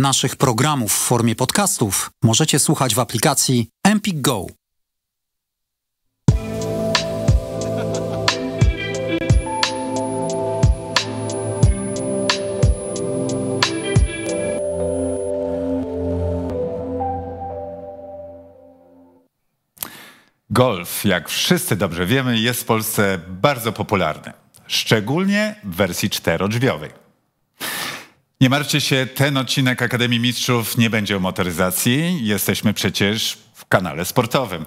Naszych programów w formie podcastów możecie słuchać w aplikacji Empik Go. Golf, jak wszyscy dobrze wiemy, jest w Polsce bardzo popularny, szczególnie w wersji czterodrzwiowej. Nie martwcie się, ten odcinek Akademii Mistrzów nie będzie o motoryzacji. Jesteśmy przecież w kanale sportowym.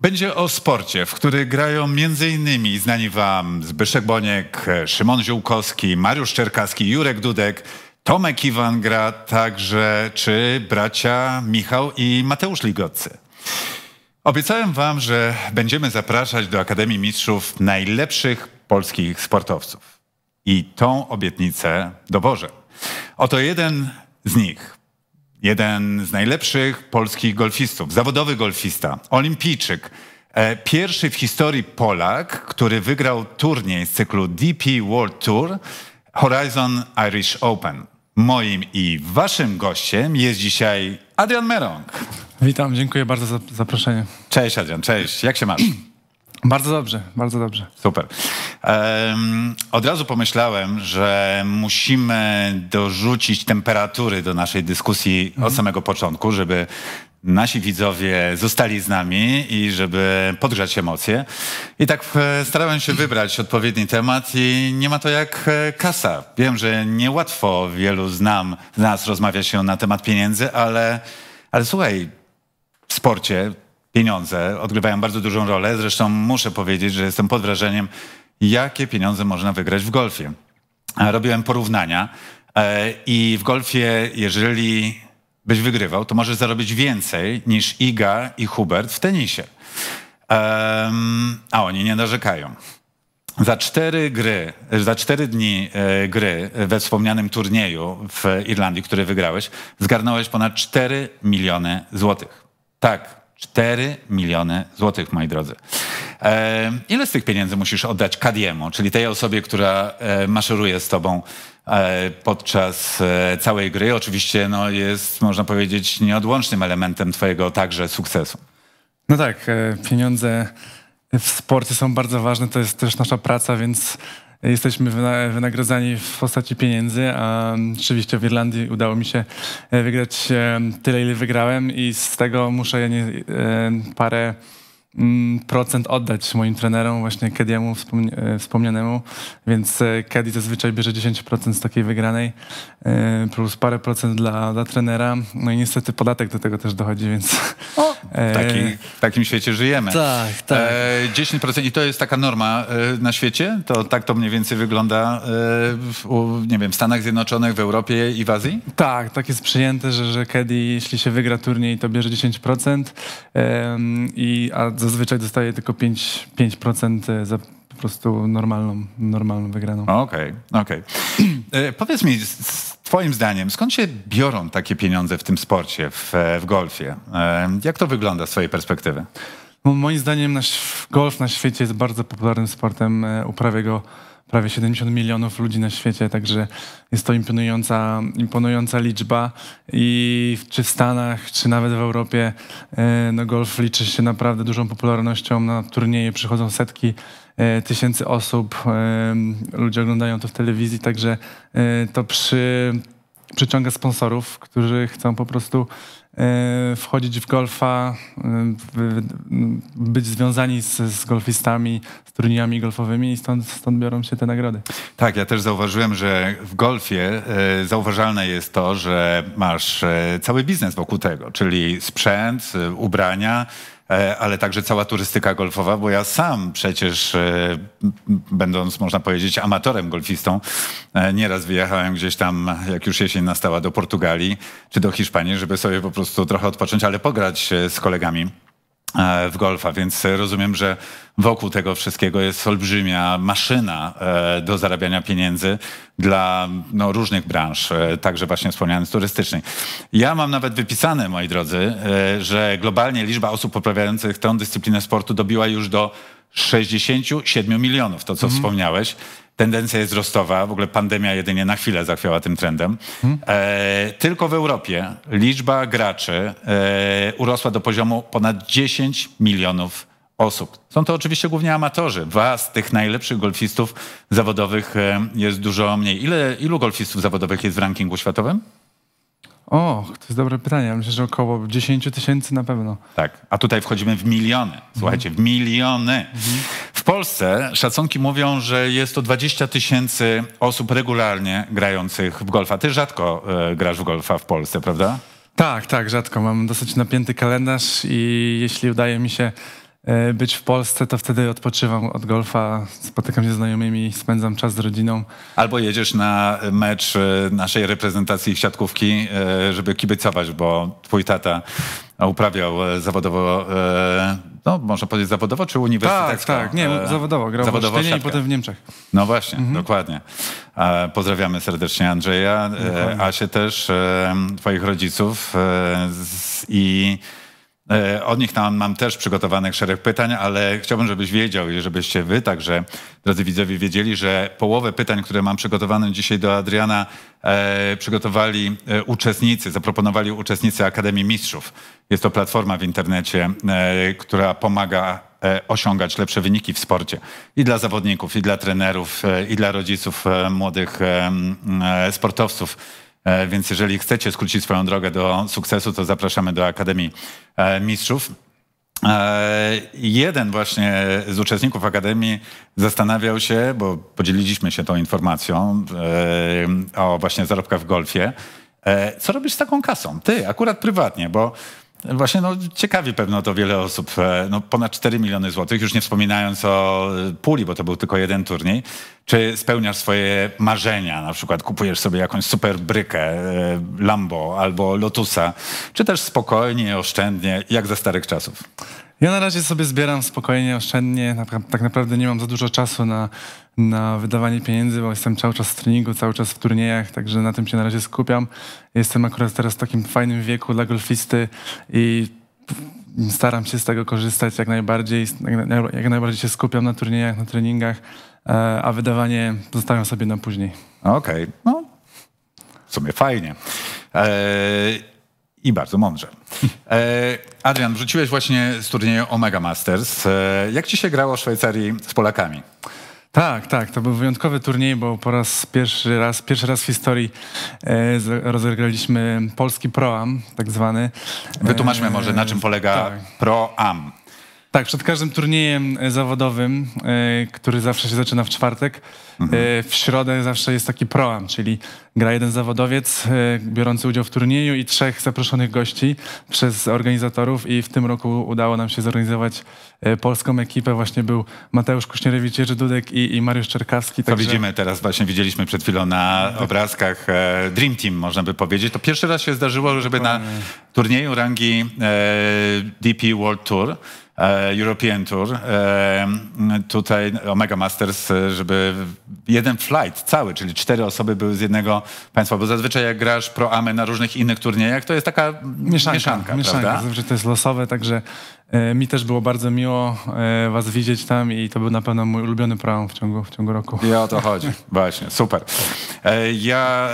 Będzie o sporcie, w który grają m.in. znani wam Zbyszek Boniek, Szymon Ziółkowski, Mariusz Czerkaski, Jurek Dudek, Tomek Iwan gra także, czy bracia Michał i Mateusz Ligocy. Obiecałem wam, że będziemy zapraszać do Akademii Mistrzów najlepszych polskich sportowców. I tą obietnicę dowożę. Oto jeden z nich, jeden z najlepszych polskich golfistów, zawodowy golfista, olimpijczyk, e, pierwszy w historii Polak, który wygrał turniej z cyklu DP World Tour Horizon Irish Open. Moim i waszym gościem jest dzisiaj Adrian Merong. Witam, dziękuję bardzo za zaproszenie. Cześć Adrian, cześć. Jak się masz? Bardzo dobrze, bardzo dobrze. Super. Um, od razu pomyślałem, że musimy dorzucić temperatury do naszej dyskusji mhm. od samego początku, żeby nasi widzowie zostali z nami i żeby podgrzać emocje. I tak e, starałem się wybrać odpowiedni temat i nie ma to jak e, kasa. Wiem, że niełatwo wielu z nas rozmawia się na temat pieniędzy, ale, ale słuchaj, w sporcie pieniądze odgrywają bardzo dużą rolę. Zresztą muszę powiedzieć, że jestem pod wrażeniem, jakie pieniądze można wygrać w golfie. Robiłem porównania e, i w golfie, jeżeli byś wygrywał, to możesz zarobić więcej niż Iga i Hubert w tenisie. A oni nie narzekają. Za cztery gry, za cztery dni e, gry we wspomnianym turnieju w Irlandii, który wygrałeś, zgarnąłeś ponad 4 miliony złotych. Tak, 4 miliony złotych, moi drodzy. E, ile z tych pieniędzy musisz oddać Kadiemu, czyli tej osobie, która e, maszeruje z tobą e, podczas e, całej gry? Oczywiście no, jest, można powiedzieć, nieodłącznym elementem twojego także sukcesu. No tak, e, pieniądze w sporcie są bardzo ważne, to jest też nasza praca, więc jesteśmy wynagrodzeni w postaci pieniędzy, a rzeczywiście w Irlandii udało mi się e, wygrać e, tyle, ile wygrałem i z tego muszę e, parę Mm, procent oddać moim trenerom, właśnie Kediemu e, wspomnianemu, więc e, Kedi zazwyczaj bierze 10% z takiej wygranej, e, plus parę procent dla, dla trenera, no i niestety podatek do tego też dochodzi, więc... O, taki, w takim świecie żyjemy. Tak, tak. 10% i to jest taka norma na świecie? To tak to mniej więcej wygląda w, nie wiem, w Stanach Zjednoczonych, w Europie i w Azji? Tak, tak jest przyjęte, że, że Kedi, jeśli się wygra turniej, to bierze 10%, i, a zazwyczaj dostaję tylko 5%, 5% e, za po prostu normalną, normalną wygraną. Okej, okay, okej. Okay. E, powiedz mi, twoim zdaniem, skąd się biorą takie pieniądze w tym sporcie, w, e, w golfie? Jak to wygląda z twojej perspektywy? Moim zdaniem nasz golf na świecie jest bardzo popularnym sportem. Uprawia go prawie 70 milionów ludzi na świecie, także jest to imponująca, imponująca liczba i czy w Stanach, czy nawet w Europie e, no golf liczy się naprawdę dużą popularnością, na turnieje przychodzą setki e, tysięcy osób, e, ludzie oglądają to w telewizji, także to przy, przyciąga sponsorów, którzy chcą po prostu E, wchodzić w golfa, e, być związani z, z golfistami, z turniejami golfowymi i stąd, stąd biorą się te nagrody. Tak, ja też zauważyłem, że w golfie e, zauważalne jest to, że masz cały biznes wokół tego, czyli sprzęt, ubrania, E, ale także cała turystyka golfowa, bo ja sam przecież, e, będąc, można powiedzieć, amatorem golfistą, e, nieraz wyjechałem gdzieś tam, jak już jesień nastała, do Portugalii czy do Hiszpanii, żeby sobie po prostu trochę odpocząć, ale pograć z kolegami. E, w golfa, więc rozumiem, że wokół tego wszystkiego jest olbrzymia maszyna e, do zarabiania pieniędzy dla no, różnych branż, e, także właśnie wspomnianych turystycznej. Ja mam nawet wypisane, moi drodzy, że globalnie liczba osób poprawiających tę dyscyplinę sportu dobiła już do 67 milionów, to co mhm. wspomniałeś. Tendencja jest wzrostowa, w ogóle pandemia jedynie na chwilę zachwiała tym trendem. Mhm. E, tylko w Europie liczba graczy e, urosła do poziomu ponad 10 milionów osób. Są to oczywiście głównie amatorzy. Was, tych najlepszych golfistów zawodowych, e, jest dużo mniej. Ile, ilu golfistów zawodowych jest w rankingu światowym? O, to jest dobre pytanie. Myślę, że około 10 tysięcy na pewno. Tak, a tutaj wchodzimy w miliony. Słuchajcie, w miliony. Mhm. W Polsce szacunki mówią, że jest to 20 tysięcy osób regularnie grających w golfa. Ty rzadko y, grasz w golfa w Polsce, prawda? Tak, tak, rzadko. Mam dosyć napięty kalendarz i jeśli udaje mi się E, być w Polsce, to wtedy odpoczywam od golfa, spotykam się z znajomymi, spędzam czas z rodziną. Albo jedziesz na mecz e, naszej reprezentacji siatkówki, e, żeby kibicować, bo twój tata uprawiał zawodowo, no można powiedzieć zawodowo czy uniwersytecko? Tak, tak, nie, zawodowo, grał zawodowo w i potem w Niemczech. No właśnie, mhm. dokładnie. Pozdrawiamy serdecznie Andrzeja, Asie też, twoich rodziców i E, od nich tam mam też przygotowanych szereg pytań, ale chciałbym, żebyś wiedział i żebyście wy także, drodzy widzowie, wiedzieli, że połowę pytań, które mam przygotowane dzisiaj do Adriana, e, przygotowali e, uczestnicy, zaproponowali uczestnicy Akademii Mistrzów. Jest to platforma w internecie, która pomaga osiągać lepsze wyniki w sporcie. I dla zawodników, i dla trenerów, i dla rodziców młodych sportowców. E, więc jeżeli chcecie skrócić swoją drogę do sukcesu, to zapraszamy do Akademii e, Mistrzów. E, jeden właśnie z uczestników Akademii zastanawiał się, bo podzieliliśmy się tą informacją o właśnie zarobkach w golfie, co robisz z taką kasą? Ty, akurat prywatnie, bo Właśnie no, ciekawi pewno to wiele osób. E, no, ponad 4 miliony złotych, już nie wspominając o e, puli, bo to był tylko jeden turniej. Czy spełniasz swoje marzenia, na przykład kupujesz sobie jakąś super brykę, e, Lambo albo Lotusa, czy też spokojnie, oszczędnie, jak ze starych czasów? Ja na razie sobie zbieram spokojnie, oszczędnie. Tak naprawdę nie mam za dużo czasu na, na wydawanie pieniędzy, bo jestem cały czas w treningu, cały czas w turniejach, także na tym się na razie skupiam. Jestem akurat teraz w takim fajnym wieku dla golfisty i staram się z tego korzystać jak najbardziej. Jak najbardziej się skupiam na turniejach, na treningach, e, a wydawanie zostawiam sobie na później. Okej, okay. no w sumie fajnie. Eee, i bardzo mądrze. E, Adrian, wrzuciłeś właśnie z turnieju Omega Masters. E, jak ci się grało w Szwajcarii z Polakami? Tak, tak, to był wyjątkowy turniej, bo po raz pierwszy raz, pierwszy raz w historii e, rozegraliśmy polski proam, tak zwany. Wytłumaczmy może, na czym polega e, tak. proam. Tak, przed każdym turniejem e, zawodowym, e, który zawsze się zaczyna w czwartek, e, mhm. w środę zawsze jest taki proam, czyli gra jeden zawodowiec biorący udział w turnieju i trzech zaproszonych gości przez organizatorów i w tym roku udało nam się zorganizować polską ekipę. Właśnie był Mateusz Kuśnierewicz, Jerzy Dudek i, i Mariusz Czerkawski. Także... To widzimy teraz, właśnie widzieliśmy przed chwilą na tak. obrazkach Dream Team, można by powiedzieć. To pierwszy raz się zdarzyło, żeby na turnieju rangi DP World Tour E, European Tour, e, tutaj Omega Masters, e, żeby jeden flight cały, czyli cztery osoby były z jednego państwa, bo zazwyczaj jak grasz pro-amę na różnych innych turniejach, to jest taka mieszanka, mieszanka, mieszanka prawda? Zazwyczaj to jest losowe, także mi też było bardzo miło was widzieć tam i to był na pewno mój ulubiony program w ciągu, w ciągu roku. I o to chodzi, właśnie, super. Ja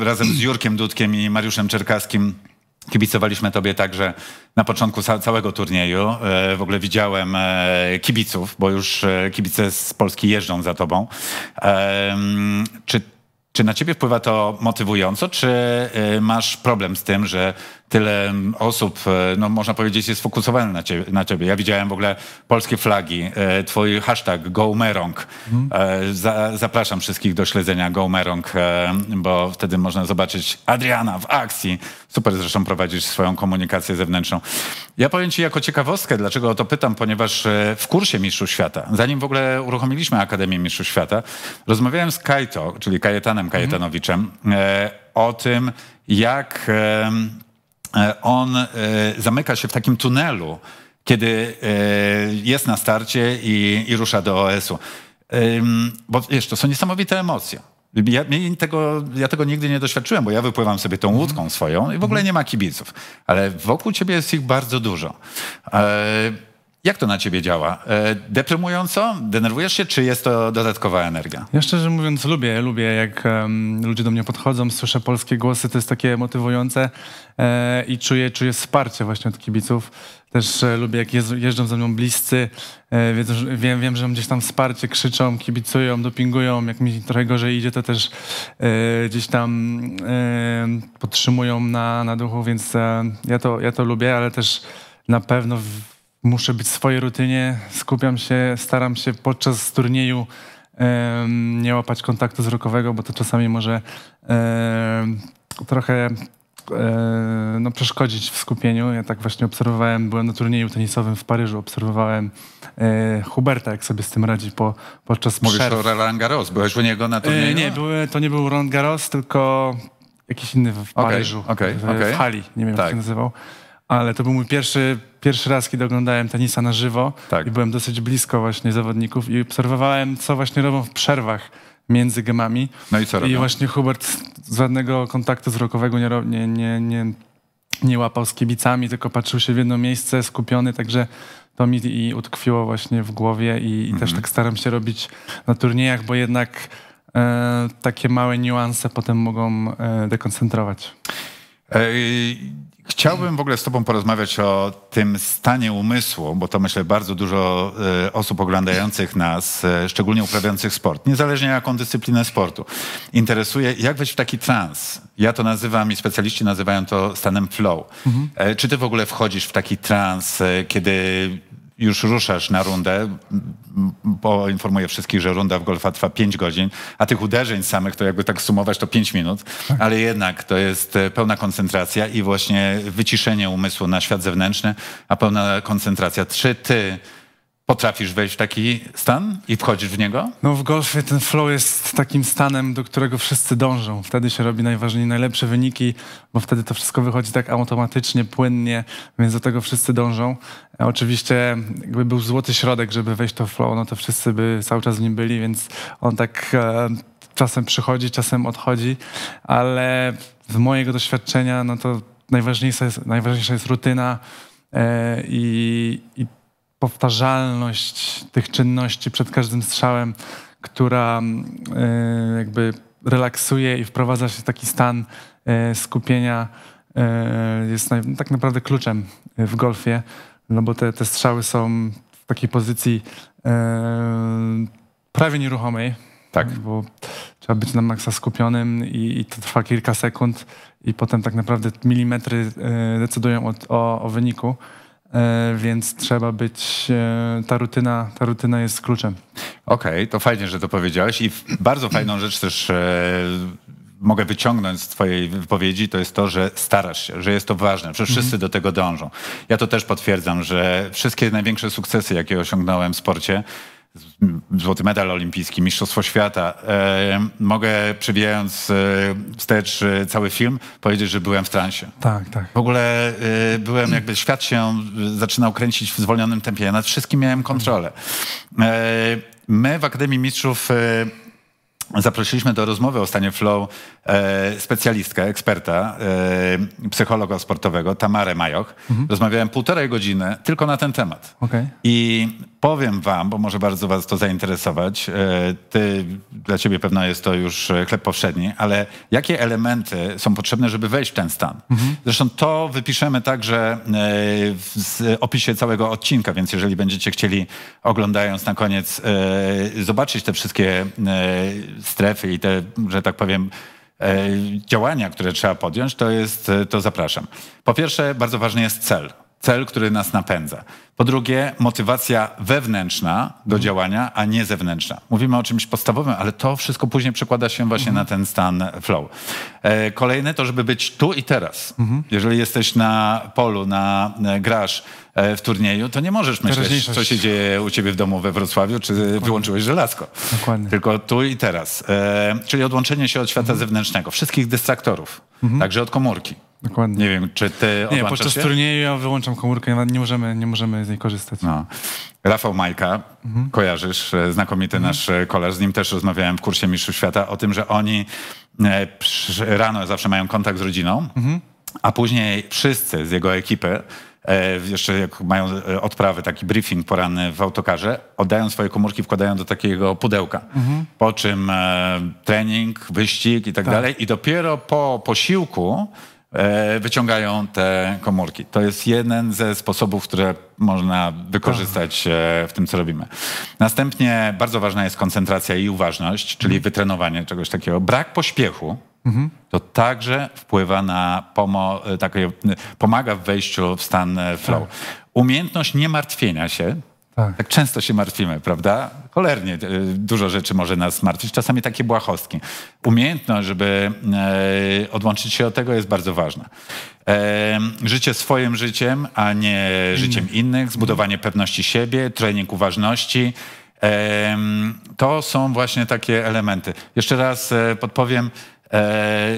razem z Jurkiem Dudkiem i Mariuszem Czerkaskim Kibicowaliśmy tobie także na początku całego turnieju. E, w ogóle widziałem e, kibiców, bo już e, kibice z Polski jeżdżą za tobą. Czy, czy na ciebie wpływa to motywująco, czy masz problem z tym, że tyle osób, e, no można powiedzieć, jest fokusowane na ciebie, na ciebie. Ja widziałem w ogóle polskie flagi, e, twój hashtag GoMerong. Mhm. E, za, zapraszam wszystkich do śledzenia GoMerong, bo wtedy można zobaczyć Adriana w akcji. Super zresztą prowadzisz swoją komunikację zewnętrzną. Ja powiem ci jako ciekawostkę, dlaczego o to pytam, ponieważ w kursie Mistrzów Świata, zanim w ogóle uruchomiliśmy Akademię Mistrzów Świata, rozmawiałem z Kajto, czyli Kajetanem Kajetanowiczem, mhm. o tym, jak E, on e, zamyka się w takim tunelu, kiedy e, jest na starcie i, i rusza do OS-u. Bo wiesz, to są niesamowite emocje. Ja tego, ja tego nigdy nie doświadczyłem, bo ja wypływam sobie tą łódką swoją i w ogóle nie ma kibiców. Ale wokół ciebie jest ich bardzo dużo. Jak to na ciebie działa? E, deprymująco? Denerwujesz się, czy jest to dodatkowa energia? Ja szczerze mówiąc lubię, lubię jak um, ludzie do mnie podchodzą, słyszę polskie głosy, to jest takie motywujące e, i czuję, czuję wsparcie właśnie od kibiców. Też e, lubię jak jeżdż, jeżdżą ze mną bliscy, e, wiem, wiem, że mam gdzieś tam wsparcie, krzyczą, kibicują, dopingują, jak mi trochę gorzej idzie, to też e, gdzieś tam e, podtrzymują na, na duchu, więc ja, to, ja to lubię, ale też na pewno... W, muszę być w swojej rutynie, skupiam się, staram się podczas turnieju nie łapać kontaktu wzrokowego, bo to czasami może trochę no, przeszkodzić w skupieniu. Ja tak właśnie obserwowałem, byłem na turnieju tenisowym w Paryżu, obserwowałem e, Huberta, jak sobie z tym radzi po, podczas Mówisz przerw. Mówisz o Roland Garros, byłeś u niego na e, turnieju? nie, były, to nie był Roland Garros, tylko jakiś inny w Paryżu, okay, okay, okay. w hali, nie wiem tak. jak się nazywał ale to był mój pierwszy, pierwszy raz, kiedy oglądałem tenisa na żywo tak. i byłem dosyć blisko właśnie zawodników i obserwowałem, co właśnie robią w przerwach między gemami. No i co robią? I właśnie Hubert z żadnego kontaktu wzrokowego nie, nie, nie, nie, nie łapał z kibicami, tylko patrzył się w jedno miejsce, skupiony, także to mi i utkwiło właśnie w głowie i, i też mhm. tak staram się robić na turniejach, bo jednak e, takie małe niuanse potem mogą e, dekoncentrować. Ej, Chciałbym w ogóle z Tobą porozmawiać o tym stanie umysłu, bo to myślę bardzo dużo e, osób oglądających nas, e, szczególnie uprawiających sport, niezależnie jaką dyscyplinę sportu, interesuje, jak wejść w taki trans. Ja to nazywam i specjaliści nazywają to stanem flow. Mhm. E, czy Ty w ogóle wchodzisz w taki trans, kiedy już ruszasz na rundę, bo informuję wszystkich, że runda w golfa trwa 5 godzin, a tych uderzeń samych, to jakby tak sumować, to 5 minut, tak. ale jednak to jest e, pełna koncentracja i właśnie wyciszenie umysłu na świat zewnętrzny, a pełna koncentracja. Czy ty Potrafisz wejść w taki stan i wchodzisz w niego? No w golfie ten flow jest takim stanem, do którego wszyscy dążą. Wtedy się robi najważniej, najlepsze wyniki, bo wtedy to wszystko wychodzi tak automatycznie, płynnie, więc do tego wszyscy dążą. Oczywiście jakby był złoty środek, żeby wejść to flow, no to wszyscy by cały czas w nim byli, więc on tak e, czasem przychodzi, czasem odchodzi, ale z mojego doświadczenia, no to najważniejsza jest, najważniejsza jest rutyna, e, i, i, powtarzalność tych czynności przed każdym strzałem, która mm, e, jakby relaksuje i wprowadza się w taki stan e, skupienia, e, jest tak naprawdę kluczem w golfie, no bo te, te strzały są w takiej pozycji prawie nieruchomej. Tak. Bo trzeba być na maksa skupionym i, i, to trwa kilka sekund i potem tak naprawdę milimetry decydują o, o, o wyniku. E, więc trzeba być, e, ta rutyna, ta rutyna jest kluczem. Okej, okay, to fajnie, że to powiedziałeś i bardzo fajną rzecz też e, mogę wyciągnąć z Twojej wypowiedzi, to jest to, że starasz się, że jest to ważne, że wszyscy mhm. do tego dążą. Ja to też potwierdzam, że wszystkie największe sukcesy, jakie osiągnąłem w sporcie, złoty medal olimpijski, mistrzostwo świata. E, mogę przewijając e, wstecz e, cały film powiedzieć, że byłem w transie. Tak, tak. W ogóle byłem jakby, świat się zaczynał kręcić w zwolnionym tempie. Ja nad wszystkim miałem kontrolę. my w Akademii Mistrzów Zaprosiliśmy do rozmowy o stanie flow specjalistkę, eksperta, psychologa sportowego, Tamarę Majoch. Mhm. Rozmawiałem półtorej godziny tylko na ten temat. Okay. I Powiem wam, bo może bardzo was to zainteresować, e, ty, dla ciebie pewno jest to już e, chleb powszedni, ale jakie elementy są potrzebne, żeby wejść w ten stan? Mhm. Zresztą to wypiszemy także e, w opisie całego odcinka, więc jeżeli będziecie chcieli, oglądając na koniec, zobaczyć te wszystkie strefy i te, że tak powiem, działania, które trzeba podjąć, to jest, to zapraszam. Po pierwsze, bardzo ważny jest cel. Cel, który nas napędza. Po drugie, motywacja wewnętrzna do działania, a nie zewnętrzna. Mówimy o czymś podstawowym, ale to wszystko później przekłada się właśnie mhm. na ten stan flow. E, kolejne to, żeby być tu i teraz. Mhm. Jeżeli jesteś na polu, na e, grasz e, w turnieju, to nie możesz myśleć, co się dzieje u ciebie w domu we Wrocławiu, czy Dokładnie. wyłączyłeś żelazko. Dokładnie. Tylko tu i teraz. Czyli odłączenie się od świata mhm. zewnętrznego, wszystkich dystraktorów, mhm. także od komórki. Dokładnie. Nie wiem, czy ty Nie, podczas się? turnieju ja wyłączam komórkę, nie możemy, nie możemy z niej korzystać. No. Rafał Majka, mhm. kojarzysz, e, znakomity mhm. nasz e, koleż, z nim też rozmawiałem w kursie Mistrzów Świata o tym, że oni e, rano zawsze mają kontakt z rodziną, mhm. a później wszyscy z jego ekipy jeszcze jak mają odprawy, taki briefing poranny w autokarze, oddają swoje komórki, wkładają do takiego pudełka. Mhm. Po czym trening, wyścig i tak, tak dalej. I dopiero po posiłku E, wyciągają te komórki. To jest jeden ze sposobów, które można wykorzystać tak. e, w tym, co robimy. Następnie bardzo ważna jest koncentracja i uważność, czyli mhm. wytrenowanie czegoś takiego. Brak pośpiechu mhm. to także wpływa na pomo e, takie, pomaga w wejściu w stan flow. Tak. Umiejętność niemartwienia się. Tak. tak często się martwimy, prawda? cholernie e, dużo rzeczy może nas martwić, czasami takie błahostki. Umiejętność, żeby e, odłączyć się od tego jest bardzo ważna. E, życie swoim życiem, a nie życiem innych, zbudowanie pewności siebie, trening uważności, to są właśnie takie elementy. Jeszcze raz podpowiem,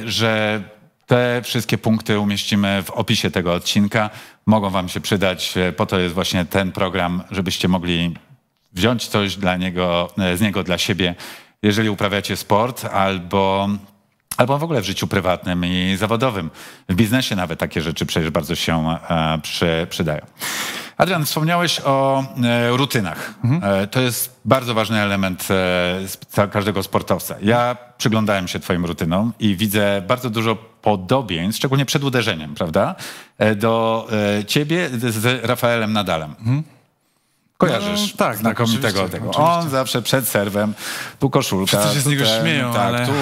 że te wszystkie punkty umieścimy w opisie tego odcinka. Mogą Wam się przydać. Po to jest właśnie ten program, żebyście mogli wziąć coś dla niego, e, z niego dla siebie, jeżeli uprawiacie sport albo albo w ogóle w życiu prywatnym i zawodowym. W biznesie nawet takie rzeczy przecież bardzo się e, przy, przydają. Adrian, wspomniałeś o e, rutynach. Mhm. E, to jest bardzo ważny element e, każdego sportowca. Ja przyglądałem się twoim rutynom i widzę bardzo dużo podobieństw, szczególnie przed uderzeniem, prawda? Do ciebie z Rafaelem Nadalem. Mhm Kojarzysz no, tak, znakomitego tak, tego. On zawsze przed serwem, tu koszulka. Wszyscy się z niego ten, śmieją, tak, ale... Tu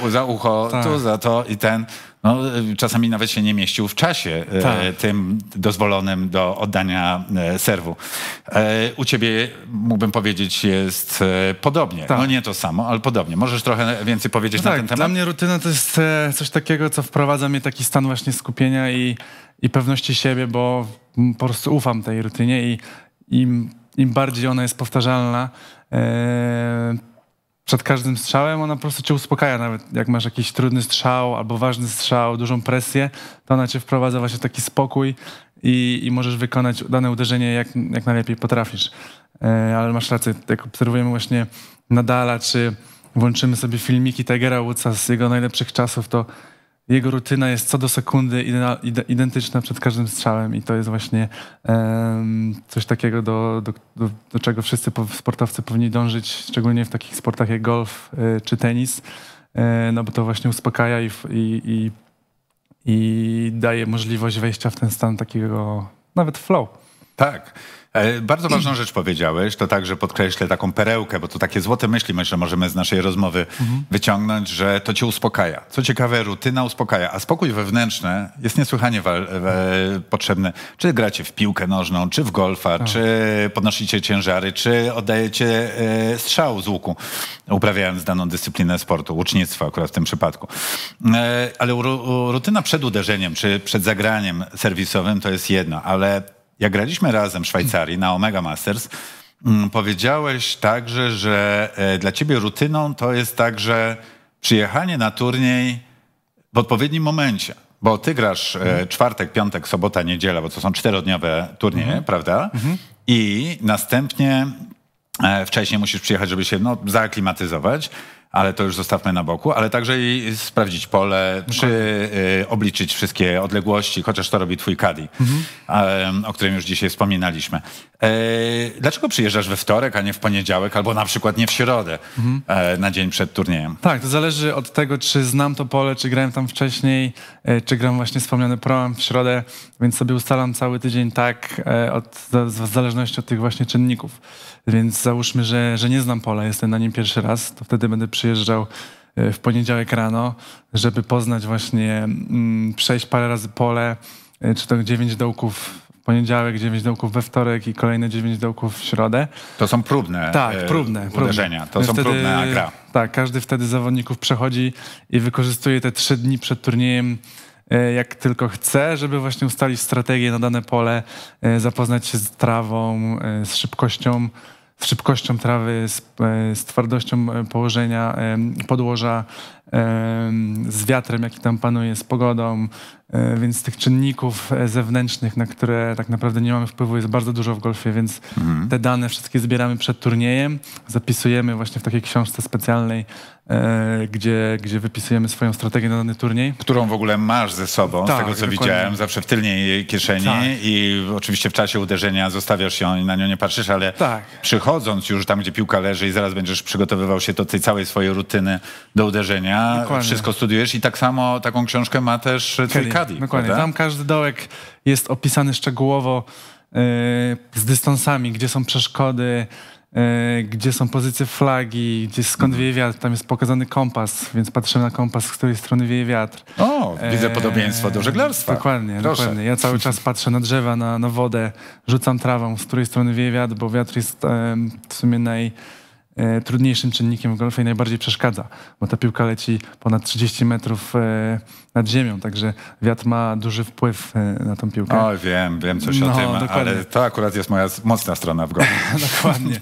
ale... Y, za ucho, tak. tu za to i ten. No, y, czasami nawet się nie mieścił w czasie y, tak. e, tym dozwolonym do oddania e, serwu. E, u ciebie, mógłbym powiedzieć, jest e, podobnie. Tak. No nie to samo, ale podobnie. Możesz trochę więcej powiedzieć no na tak, ten temat? Dla mnie rutyna to jest e, coś takiego, co wprowadza mnie taki stan właśnie skupienia i, i pewności siebie, bo po prostu ufam tej rutynie i im, im bardziej ona jest powtarzalna, e, przed każdym strzałem ona po prostu cię uspokaja, nawet jak masz jakiś trudny strzał albo ważny strzał, dużą presję, to ona cię wprowadza właśnie w taki spokój i, i możesz wykonać dane uderzenie jak, jak najlepiej potrafisz. E, ale masz rację, jak obserwujemy właśnie Nadala, czy włączymy sobie filmiki Tigera Woodsa z jego najlepszych czasów, to jego rutyna jest co do sekundy identyczna przed każdym strzałem i to jest właśnie um, coś takiego, do, do, do, do, czego wszyscy sportowcy powinni dążyć, szczególnie w takich sportach jak golf e, czy tenis, e, no bo to właśnie uspokaja i, i, i, i daje możliwość wejścia w ten stan takiego nawet flow. Tak. E, bardzo ważną rzecz powiedziałeś, to także podkreślę taką perełkę, bo to takie złote myśli myślę możemy z naszej rozmowy mhm. wyciągnąć, że to cię uspokaja. Co ciekawe, rutyna uspokaja, a spokój wewnętrzny jest niesłychanie potrzebny. Czy gracie w piłkę nożną, czy w golfa, tak. czy podnosicie ciężary, czy oddajecie e, strzał z łuku, uprawiając daną dyscyplinę sportu, ucznictwa akurat w tym przypadku. E, ale rutyna przed uderzeniem, czy przed zagraniem serwisowym to jest jedno, ale jak graliśmy razem w Szwajcarii na Omega Masters, mm, powiedziałeś także, że e, dla ciebie rutyną to jest także przyjechanie na turniej w odpowiednim momencie. Bo ty grasz e, mhm. czwartek, piątek, sobota, niedziela, bo to są czterodniowe turnieje, mhm. prawda? Mhm. I następnie e, wcześniej musisz przyjechać, żeby się no, zaaklimatyzować ale to już zostawmy na boku, ale także i sprawdzić pole, czy y, obliczyć wszystkie odległości, chociaż to robi twój kadi, mhm. o którym już dzisiaj wspominaliśmy. E, dlaczego przyjeżdżasz we wtorek, a nie w poniedziałek, albo na przykład nie w środę, mhm. na dzień przed turniejem? Tak, to zależy od tego, czy znam to pole, czy grałem tam wcześniej, e, czy gram właśnie wspomniany program w środę, więc sobie ustalam cały tydzień tak, od, w zależności od tych właśnie czynników. Więc załóżmy, że, że nie znam pola, jestem na nim pierwszy raz, to wtedy będę przyjeżdżał e, w poniedziałek rano, żeby poznać właśnie, mm, przejść parę razy pole, e, czy to dziewięć dołków poniedziałek, 9 dołków we wtorek i kolejne 9 dołków w środę. To są próbne tak, e, próbne, e, uderzenia, to są wtedy, próbne a Tak, każdy wtedy zawodników przechodzi i wykorzystuje te trzy dni przed turniejem e, jak tylko chce, żeby właśnie ustalić strategię na dane pole, e, zapoznać się z trawą, z szybkością, z szybkością trawy, z, e, z, twardością e, położenia e, podłoża, z wiatrem, jaki tam panuje, z pogodą. Więc tych czynników zewnętrznych, na które tak naprawdę nie mamy wpływu, jest bardzo dużo w golfie, więc mhm. te dane wszystkie zbieramy przed turniejem, zapisujemy właśnie w takiej książce specjalnej E, gdzie, gdzie wypisujemy swoją strategię na dany turniej. Którą w ogóle masz ze sobą, tak, z tego co dokładnie. widziałem, zawsze w tylnej kieszeni tak. i oczywiście w czasie uderzenia zostawiasz ją i na nią nie patrzysz, ale tak. przychodząc już tam, gdzie piłka leży i zaraz będziesz przygotowywał się do tej całej swojej rutyny do uderzenia, dokładnie. wszystko studiujesz i tak samo taką książkę ma też twój Kadi. Dokładnie, prawda? tam każdy dołek jest opisany szczegółowo yy, z dystansami, gdzie są przeszkody, E, gdzie są pozycje flagi, gdzie skąd mhm. wieje wiatr, tam jest pokazany kompas, więc patrzę na kompas, z której strony wieje wiatr. O, e, widzę podobieństwo do żeglarstwa. Dokładnie, Proszę. dokładnie. Ja cały czas patrzę na drzewa, na, na wodę, rzucam trawą, z której strony wieje wiatr, bo wiatr jest w sumie naj E, trudniejszym czynnikiem w golfie i najbardziej przeszkadza, bo ta piłka leci ponad 30 metrów e, nad ziemią, także wiatr ma duży wpływ e, na tą piłkę. O, wiem, wiem coś no, o tym, dokładnie. ale to akurat jest moja mocna strona w golfie. dokładnie.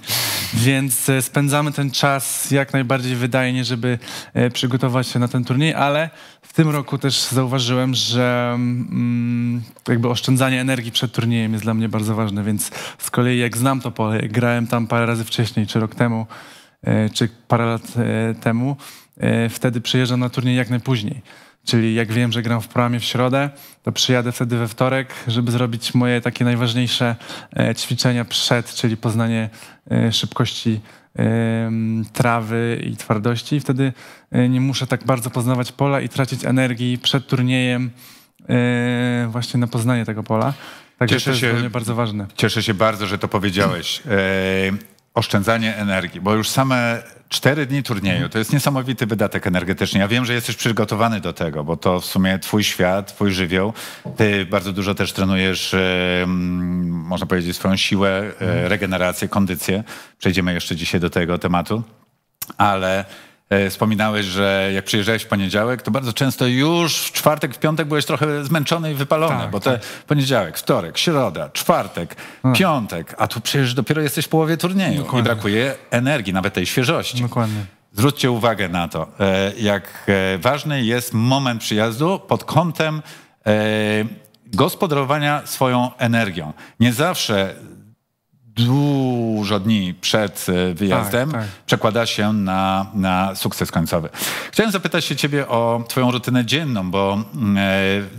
Więc e, spędzamy ten czas jak najbardziej wydajnie, żeby e, przygotować się na ten turniej, ale w tym roku też zauważyłem, że mm, jakby oszczędzanie energii przed turniejem jest dla mnie bardzo ważne, więc z kolei jak znam to pole, jak grałem tam parę razy wcześniej, czy rok temu, e, czy parę lat temu, wtedy przyjeżdżam na turniej jak najpóźniej. Czyli jak wiem, że gram w programie w środę, to przyjadę wtedy we wtorek, żeby zrobić moje takie najważniejsze e, ćwiczenia przed, czyli poznanie e, szybkości e, trawy i twardości. Wtedy nie muszę tak bardzo poznawać pola i tracić energii przed turniejem właśnie na poznanie tego pola. Także cieszę to jest się, bardzo ważne. Cieszę się bardzo, że to powiedziałeś oszczędzanie energii, bo już same cztery dni turnieju to jest niesamowity wydatek energetyczny. Ja wiem, że jesteś przygotowany do tego, bo to w sumie twój świat, twój żywioł. Ty bardzo dużo też trenujesz, można powiedzieć, swoją siłę, e, mhm. regenerację, kondycję. Przejdziemy jeszcze dzisiaj do tego tematu, ale E, wspominałeś, że jak przyjeżdżałeś w poniedziałek, to bardzo często już w czwartek, w piątek byłeś trochę zmęczony i wypalony, tak, bo to tak. poniedziałek, wtorek, środa, czwartek, no. piątek, a tu przecież dopiero jesteś w połowie turnieju Dokładnie. i brakuje energii, nawet tej świeżości. Dokładnie. Zwróćcie uwagę na to, e, jak e, ważny jest moment przyjazdu pod kątem gospodarowania swoją energią. Nie zawsze dużo dni przed e, wyjazdem tak, tak. przekłada się na, na sukces końcowy. Chciałem zapytać się ciebie o twoją rutynę dzienną, bo mm, e,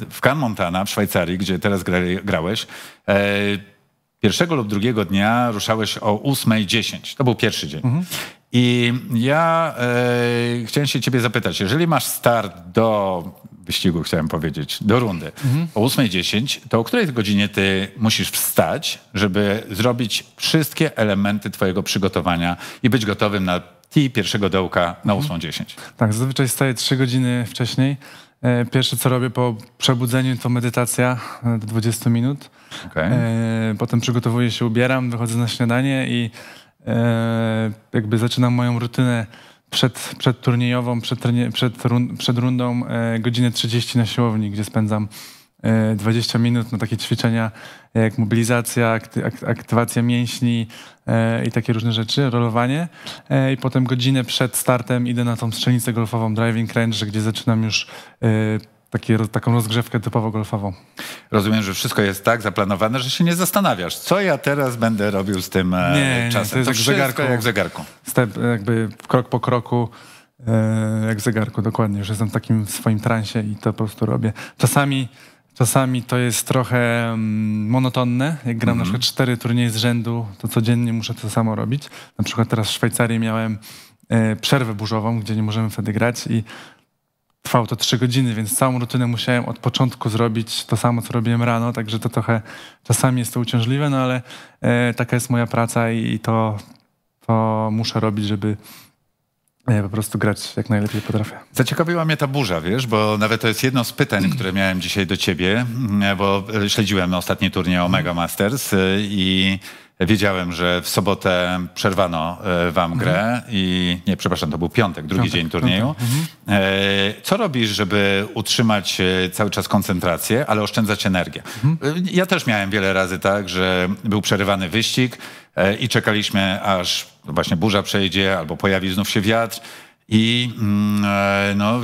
w Can Montana w Szwajcarii, gdzie teraz gra, grałeś, e, pierwszego lub drugiego dnia ruszałeś o 8.10. To był pierwszy dzień. Mhm. I ja e, chciałem się ciebie zapytać, jeżeli masz start do wyścigu, chciałem powiedzieć, do rundy. Mhm. O 8.10, to o której godzinie ty musisz wstać, żeby zrobić wszystkie elementy twojego przygotowania i być gotowym na tee pierwszego dołka na 8.10? Mhm. Tak, zazwyczaj staję 3 godziny wcześniej. E, pierwsze, co robię po przebudzeniu, to medytacja e, do 20 minut. Okay. E, potem przygotowuję się, ubieram, wychodzę na śniadanie i jakby zaczynam moją rutynę przed, przed turniejową, przed, przed, run, przed rundą e, godzinę 30 na siłowni, gdzie spędzam e, 20 minut na takie ćwiczenia jak mobilizacja, akty, aktywacja mięśni e, i takie różne rzeczy, rolowanie. E, I potem godzinę przed startem idę na tą strzelnicę golfową Driving Range, gdzie zaczynam już e, takie, taką rozgrzewkę typowo golfową. Rozumiem, że wszystko jest tak zaplanowane, że się nie zastanawiasz, co ja teraz będę robił z tym e, nie, czasem. Nie, to jest to jak, zegarku, jak w zegarku. Step, jakby krok po kroku, e, jak w zegarku, dokładnie, że jestem w takim swoim transie i to po prostu robię. Czasami, czasami to jest trochę mm, monotonne, jak gram mm -hmm. na mhm. przykład cztery turnieje z rzędu, to codziennie muszę to samo robić. Na przykład teraz w Szwajcarii miałem e, przerwę burzową, gdzie nie możemy wtedy grać i Trwało to trzy godziny, więc całą rutynę musiałem od początku zrobić to samo, co robiłem rano, także to trochę czasami jest to uciążliwe, no ale e, taka jest moja praca i to, to muszę robić, żeby, e, po prostu grać jak najlepiej potrafię. Zaciekawiła mnie ta burza, wiesz, bo nawet to jest jedno z pytań, które miałem dzisiaj do ciebie, mm, bo e, śledziłem ostatni turniej Omega Masters e, i Wiedziałem, że w sobotę przerwano e, wam mhm. grę mhm. i nie, przepraszam, to był piątek, drugi piątek, dzień turnieju. Mhm. E, co robisz, żeby utrzymać e, cały czas koncentrację, ale oszczędzać energię? Mhm. Ja też miałem wiele razy tak, że był przerywany wyścig i czekaliśmy, aż właśnie burza przejdzie albo pojawi znów się wiatr. I mm, no,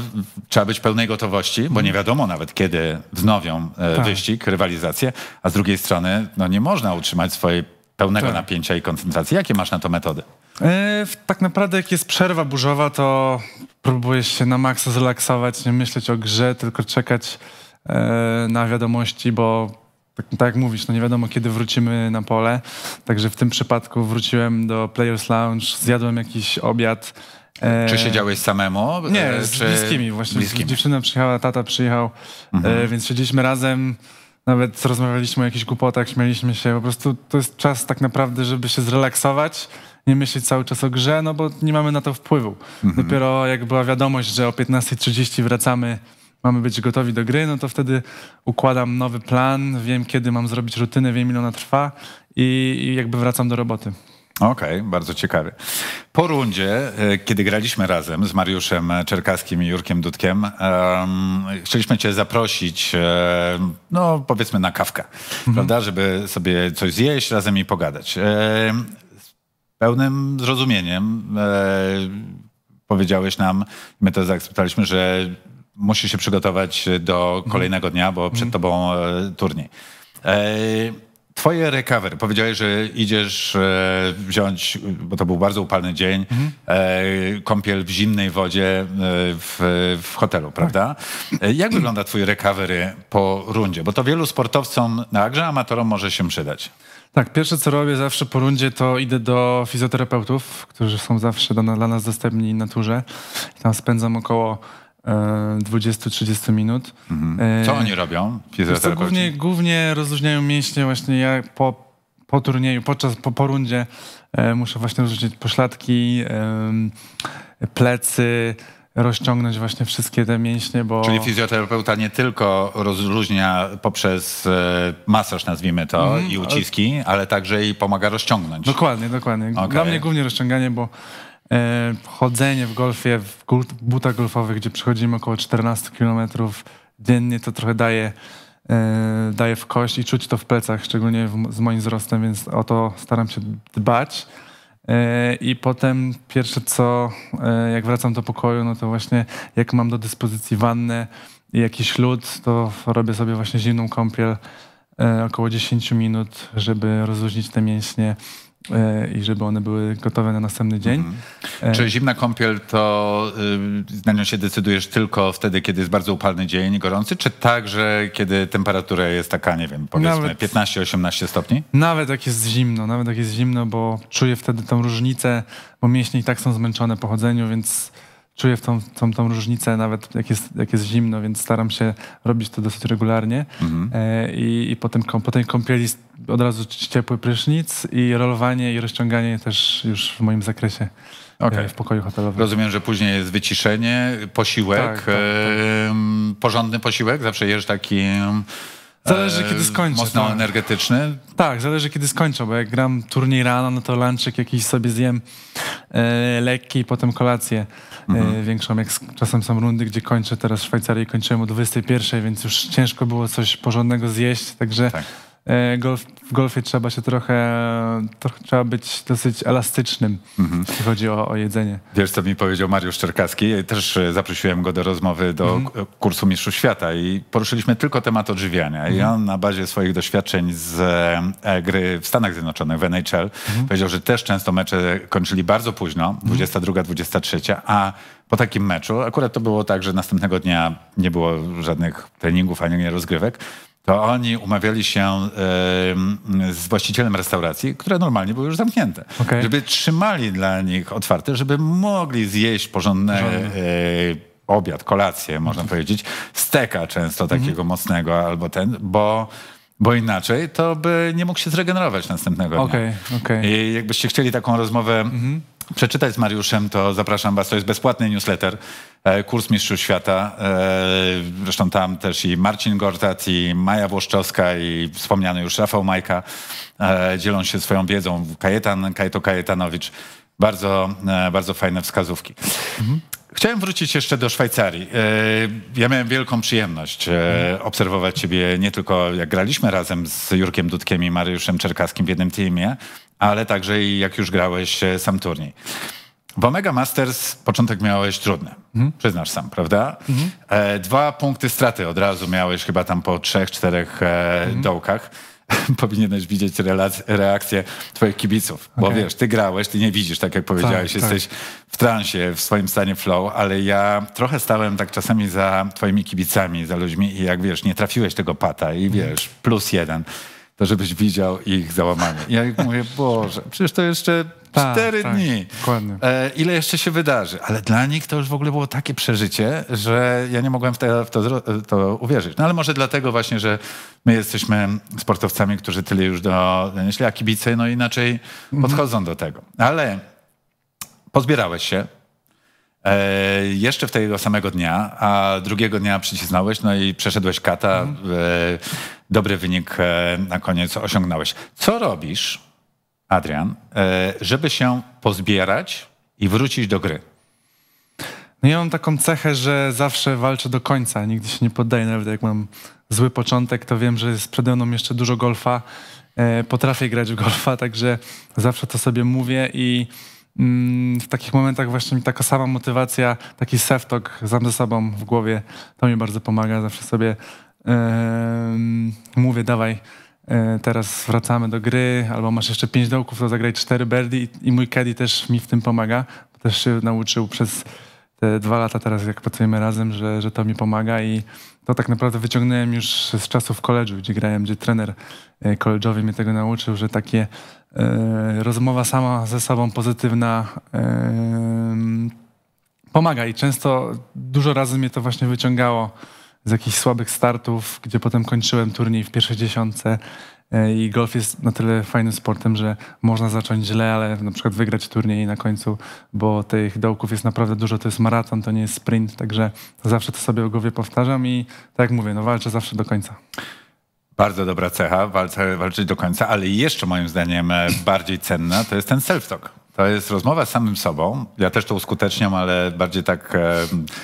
trzeba być pełnej gotowości, bo nie mhm. wiadomo nawet, kiedy wznowią tak. wyścig, rywalizację, a z drugiej strony no, nie można utrzymać swojej pełnego tak. napięcia i koncentracji. Jakie masz na to metody? E, tak naprawdę jak jest przerwa burzowa, to próbujesz się na maksa zrelaksować, nie myśleć o grze, tylko czekać e, na wiadomości, bo tak, tak, jak mówisz, no nie wiadomo kiedy wrócimy na pole. Także w tym przypadku wróciłem do Players Lounge, zjadłem jakiś obiad. E, czy siedziałeś samemu? E, nie, z bliskimi właśnie. Bliskimi. Dziewczyna przyjechała, tata przyjechał, e, mhm. więc siedzieliśmy razem. Nawet rozmawialiśmy o jakichś głupotach, śmialiśmy się. Po prostu to jest czas tak naprawdę, żeby się zrelaksować, nie myśleć cały czas o grze, no bo nie mamy na to wpływu. Mhm. Dopiero jak była wiadomość, że o 15.30 wracamy, mamy być gotowi do gry, no to wtedy układam nowy plan, wiem kiedy mam zrobić rutynę, wiem ile ona trwa i, i jakby wracam do roboty. Okej, okay, bardzo ciekawy. Po rundzie, e, kiedy graliśmy razem z Mariuszem Czerkaskim i Jurkiem Dudkiem, um, chcieliśmy cię zaprosić, um, no powiedzmy na kawkę, mm -hmm. prawda, żeby sobie coś zjeść razem i pogadać. E, z pełnym zrozumieniem powiedziałeś nam, my to zaakceptowaliśmy, że musisz się przygotować do mhm. kolejnego dnia, bo przed mm -hmm. tobą e, turniej. Twoje recovery. Powiedziałeś, że idziesz e, wziąć, bo to był bardzo upalny dzień, mhm. e, kąpiel w zimnej wodzie e, w, w hotelu, prawda? Tak. E, jak wygląda twój recovery po rundzie? Bo to wielu sportowcom, także no, amatorom może się przydać. Tak, pierwsze co robię zawsze po rundzie to idę do fizjoterapeutów, którzy są zawsze dla nas dostępni na turze. Tam spędzam około 20-30 e, minut. Mhm. E, co oni robią? Co, głównie, głównie rozluźniają mięśnie właśnie ja po, po turnieju, podczas, po, po rundzie e, muszę właśnie rozluźnić pośladki, plecy, rozciągnąć właśnie wszystkie te mięśnie, bo... Czyli fizjoterapeuta nie tylko rozluźnia poprzez masaż, nazwijmy to, mm, i uciski, ale... ale także i pomaga rozciągnąć. Dokładnie, dokładnie. Okay. Dla mnie głównie rozciąganie, bo E, chodzenie w golfie, w butach golfowych, gdzie przechodzimy około 14 km dziennie, to trochę daje, e, daje w kość i czuć to w plecach, szczególnie z moim wzrostem, więc o to staram się dbać. E, I potem pierwsze co, jak wracam do pokoju, no to właśnie jak mam do dyspozycji wannę i jakiś lód, to robię sobie właśnie zimną kąpiel około 10 minut, żeby rozluźnić te mięśnie E, i żeby one były gotowe na następny dzień. Mhm. E, czy zimna kąpiel to y, na nią się decydujesz tylko wtedy, kiedy jest bardzo upalny dzień, gorący, czy także kiedy temperatura jest taka, nie wiem, powiedzmy 15-18 stopni? Nawet jak jest zimno, nawet jak jest zimno, bo czuję wtedy tą różnicę, bo mięśnie i tak są zmęczone po chodzeniu, więc czuję w tą, tą, tą różnicę, nawet jak jest, jak jest zimno, więc staram się robić to dosyć regularnie. Mhm. E, I, i potem, po kąpieli od razu ciepły prysznic i rolowanie i rozciąganie też już w moim zakresie. E, okay. w pokoju hotelowym. Rozumiem, że później jest wyciszenie, posiłek, tak, tak, tak. porządny posiłek, zawsze jesz taki Zależy e, kiedy skończę. Mocno tak. energetyczny? Tak, zależy kiedy skończę, bo jak gram turniej rano, no to lunchek jakiś sobie zjem e, lekki i potem kolację e, mhm. e, większą. Jak czasem są rundy, gdzie kończę, teraz w Szwajcarii kończyłem o 21, więc już ciężko było coś porządnego zjeść, także... Tak E, golf, w golfie trzeba się trochę, trochę trzeba być dosyć elastycznym, mhm. jeśli chodzi o, o, jedzenie. Wiesz, co mi powiedział Mariusz Czerkaski? Też e, zaprosiłem go do rozmowy do mhm. kursu Mistrzów Świata i poruszyliśmy tylko temat odżywiania. Mhm. I on na bazie swoich doświadczeń z e, gry w Stanach Zjednoczonych, w NHL, mhm. powiedział, że też często mecze kończyli bardzo późno, 22, mhm. 23, a po takim meczu, akurat to było tak, że następnego dnia nie było żadnych treningów ani rozgrywek, to oni umawiali się z właścicielem restauracji, które normalnie były już zamknięte, okay. żeby trzymali dla nich otwarte, żeby mogli zjeść porządne obiad, kolację, można mhm. powiedzieć, steka często takiego mhm. mocnego albo ten, bo bo inaczej to by nie mógł się zregenerować następnego okay, dnia. Okay. I jakbyście chcieli taką rozmowę mhm. przeczytać z Mariuszem, to zapraszam was. To jest bezpłatny newsletter. E, kurs Mistrzów Świata. E, zresztą tam też i Marcin Gortat, i Maja Włoszczowska, i wspomniany już Rafał Majka e, dzielą się swoją wiedzą. Kajetan, Kajto Kajetanowicz. Bardzo, bardzo fajne wskazówki. Mhm. Chciałem wrócić jeszcze do Szwajcarii. Ja miałem wielką przyjemność obserwować Ciebie nie tylko jak graliśmy razem z Jurkiem Dudkiem i Mariuszem Czerkaskim w jednym teamie, ale także i jak już grałeś sam turniej. W Omega Masters początek miałeś trudny, mhm. przyznasz sam, prawda? Mhm. E, dwa punkty straty od razu miałeś chyba tam po trzech, czterech e, mhm. dołkach. Powinieneś widzieć reakcję twoich kibiców, bo okay. wiesz, ty grałeś, ty nie widzisz, tak jak powiedziałeś, tak, tak. jesteś tak. w transie, w swoim stanie flow, ale ja trochę stałem tak czasami za twoimi kibicami, za ludźmi i jak wiesz, nie trafiłeś tego pata i mhm. wiesz, plus jeden to no, żebyś widział ich załamanie. I ja mówię, Boże, przecież to jeszcze tak, cztery tak, dni. dokładnie. E, ile jeszcze się wydarzy? Ale dla nich to już w ogóle było takie przeżycie, że ja nie mogłem w to, w to, e, to uwierzyć. No ale może dlatego właśnie, że my jesteśmy sportowcami, którzy tyle już donieśli, a kibice no inaczej mhm. podchodzą mhm. do tego. Ale pozbierałeś się, E, jeszcze w tego samego dnia, a drugiego dnia przycisnąłeś, no i przeszedłeś kata. Mhm. E, dobry wynik e, na koniec osiągnąłeś. Co robisz, Adrian, e, żeby się pozbierać i wrócić do gry? No ja mam taką cechę, że zawsze walczę do końca, nigdy się nie poddaję, nawet jak mam zły początek, to wiem, że jest przede mną jeszcze dużo golfa, e, potrafię grać w golfa, także zawsze to sobie mówię i mm, w takich momentach właśnie mi taka sama motywacja, taki self-talk sam ze sobą w głowie, to mi bardzo pomaga, zawsze sobie mówię, dawaj, e, teraz wracamy do gry, albo masz jeszcze pięć dołków, to zagraj cztery birdie i, i mój caddy też mi w tym pomaga. Też się nauczył przez te dwa lata teraz, jak pracujemy razem, że, że to mi pomaga i to tak naprawdę wyciągnąłem już z czasów koledżu, gdzie grałem, gdzie trener koledżowy e, mnie tego nauczył, że takie e, rozmowa sama ze sobą pozytywna pomaga i często dużo razy mnie to właśnie wyciągało z jakichś słabych startów, gdzie potem kończyłem turniej w pierwszej dziesiątce. E, I golf jest na tyle fajnym sportem, że można zacząć źle, ale na przykład wygrać turniej na końcu, bo tych dołków jest naprawdę dużo. To jest maraton, to nie jest sprint, także zawsze to sobie w głowie powtarzam i tak jak mówię, no walczę zawsze do końca. Bardzo dobra cecha, walczyć do końca, ale jeszcze moim zdaniem e, bardziej cenna to jest ten self-talk. To jest rozmowa z samym sobą. Ja też to uskuteczniam, ale bardziej tak, e,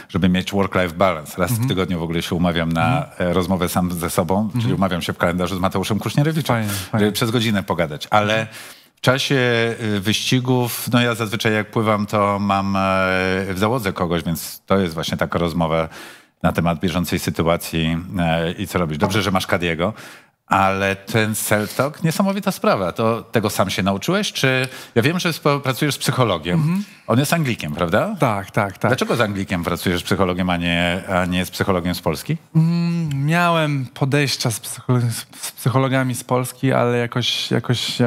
żeby mieć work-life balance. Raz w mhm. tygodniu w ogóle się umawiam na mhm. e, rozmowę sam ze sobą, czyli mhm. umawiam się w kalendarzu z Mateuszem Kusznierewiczem, fajnie, fajnie. przez godzinę pogadać. Ale w czasie e, wyścigów, no ja zazwyczaj jak pływam, to mam w załodze kogoś, więc to jest właśnie taka rozmowa na temat bieżącej sytuacji i co robić. Dobrze, że masz Kadiego, ale ten self-talk, niesamowita sprawa. To, tego sam się nauczyłeś? Czy ja wiem, że pracujesz z psychologiem. Mm -hmm. On jest Anglikiem, prawda? Tak, tak, tak. Dlaczego z Anglikiem pracujesz z psychologiem, a nie, a nie z psychologiem z Polski? Mm, miałem podejścia z, psycholo z, psychologami z Polski, ale jakoś, jakoś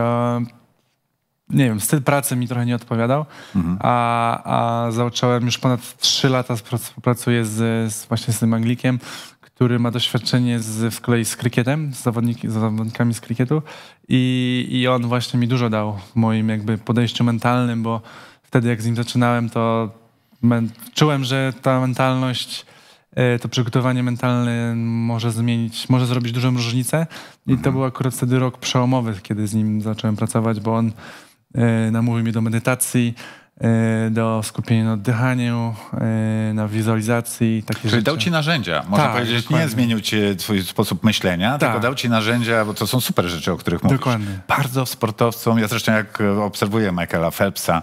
nie wiem, styl pracy mi trochę nie odpowiadał. Mm -hmm. A, a zacząłem już ponad trzy lata pracuję z, z, właśnie z tym Anglikiem, który ma doświadczenie z, w kolei z krykietem, z, zawodnik, z zawodnikami z krykietu I, i on właśnie mi dużo dał w moim jakby podejściu mentalnym, bo wtedy jak z nim zaczynałem, to men, czułem, że ta mentalność, e, to przygotowanie mentalne może zmienić, może zrobić dużą różnicę i mhm. to był akurat wtedy rok przełomowy, kiedy z nim zacząłem pracować, bo on e, namówił mnie do medytacji, E, do skupienia na oddychaniu, e, na wizualizacji. Takie Czyli rzeczy. dał ci narzędzia. Można tak, powiedzieć, dokładnie. nie zmienił cię twój sposób myślenia, tak. tylko dał ci narzędzia, bo to są super rzeczy, o których mówisz. Dokładnie. Bardzo sportowcom, ja zresztą jak e, obserwuję Michaela Phelpsa,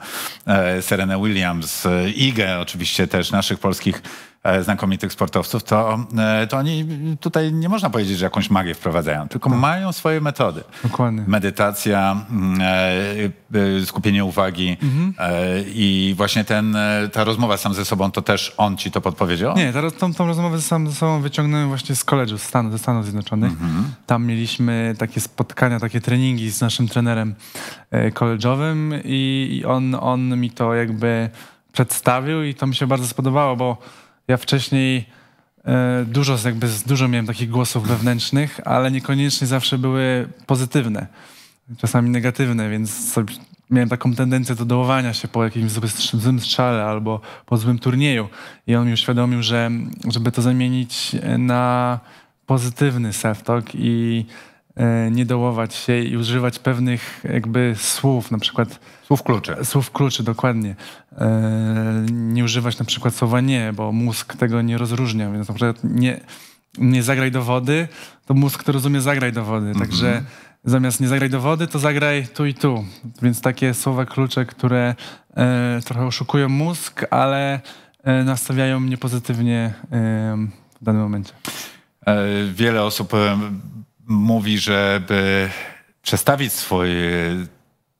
Serenę Williams, Igę oczywiście też, naszych polskich E, znakomitych sportowców, to, e, to oni tutaj nie można powiedzieć, że jakąś magię wprowadzają, tylko tak. mają swoje metody. Dokładnie. Medytacja, mm, e, skupienie uwagi mhm. i właśnie ten, ta rozmowa sam ze sobą, to też on ci to podpowiedział? Nie, ta, tą, tą rozmowę sam ze sobą wyciągnąłem właśnie z koledżu stanów, ze Stanów Zjednoczonych. Mhm. Tam mieliśmy takie spotkania, takie treningi z naszym trenerem koledżowym i on, on mi to jakby przedstawił i to mi się bardzo spodobało, bo ja wcześniej e, dużo, jakby dużo miałem takich głosów wewnętrznych, ale niekoniecznie zawsze były pozytywne, czasami negatywne, więc miałem taką tendencję do dołowania się po jakimś złym strzale albo po złym turnieju. I on mi uświadomił, że żeby to zamienić e, na pozytywny self-talk i E, nie dołować się i używać pewnych jakby słów, na przykład... Słów kluczy. Słów kluczy, dokładnie. E, nie używać na przykład słowa nie, bo mózg tego nie rozróżnia, więc na przykład nie, nie zagraj do wody, to mózg to rozumie zagraj do wody, mhm. także zamiast nie zagraj do wody, to zagraj tu i tu. Więc takie słowa klucze, które e, trochę oszukują mózg, ale nastawiają mnie pozytywnie w danym momencie. Wiele osób mówi, żeby przestawić swój e,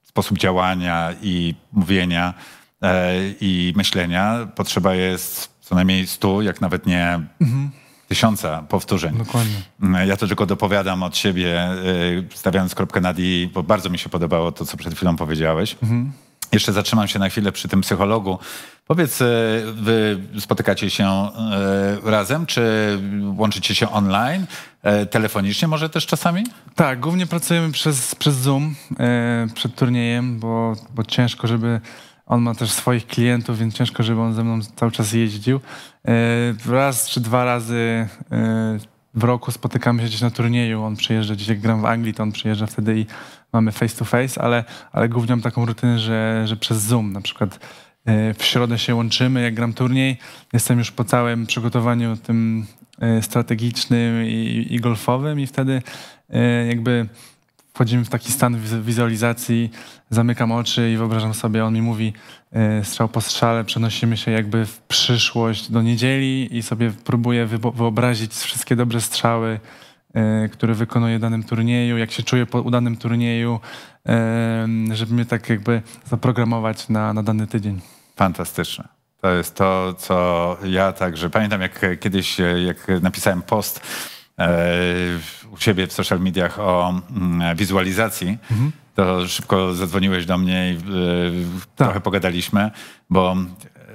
sposób działania i mówienia e, i myślenia, potrzeba jest co najmniej stu, jak nawet nie mhm. tysiąca powtórzeń. Dokładnie. Mm, e, ja to tylko dopowiadam od siebie, stawiając kropkę nad i, bo bardzo mi się podobało to, co przed chwilą powiedziałeś. Mhm. Jeszcze zatrzymam się na chwilę przy tym psychologu. Powiedz, wy spotykacie się razem, czy łączycie się online? E, telefonicznie może też czasami? Tak, głównie pracujemy przez, przez Zoom e, przed turniejem, bo, bo ciężko, żeby on ma też swoich klientów, więc ciężko, żeby on ze mną cały czas jeździł. E, raz czy dwa razy w roku spotykamy się gdzieś na turnieju. On przyjeżdża gdzieś, jak gram w Anglii, to on przyjeżdża wtedy i mamy face to face, ale, ale głównie mam taką rutynę, że, że przez Zoom na przykład w środę się łączymy, jak gram turniej. Jestem już po całym przygotowaniu tym E, strategicznym i, i golfowym i wtedy e, jakby wchodzimy w taki stan wizualizacji, zamykam oczy i wyobrażam sobie, on mi mówi e, strzał po strzale, przenosimy się jakby w przyszłość do niedzieli i sobie próbuję wyobrazić wszystkie dobre strzały, które wykonuję w danym turnieju, jak się czuję po udanym turnieju, żeby mnie tak jakby zaprogramować na, na dany tydzień. Fantastyczne. To jest to, co ja także pamiętam, jak kiedyś jak napisałem post e, u siebie w social mediach o mm, wizualizacji, mhm. to szybko zadzwoniłeś do mnie i e, tak. trochę pogadaliśmy, bo e,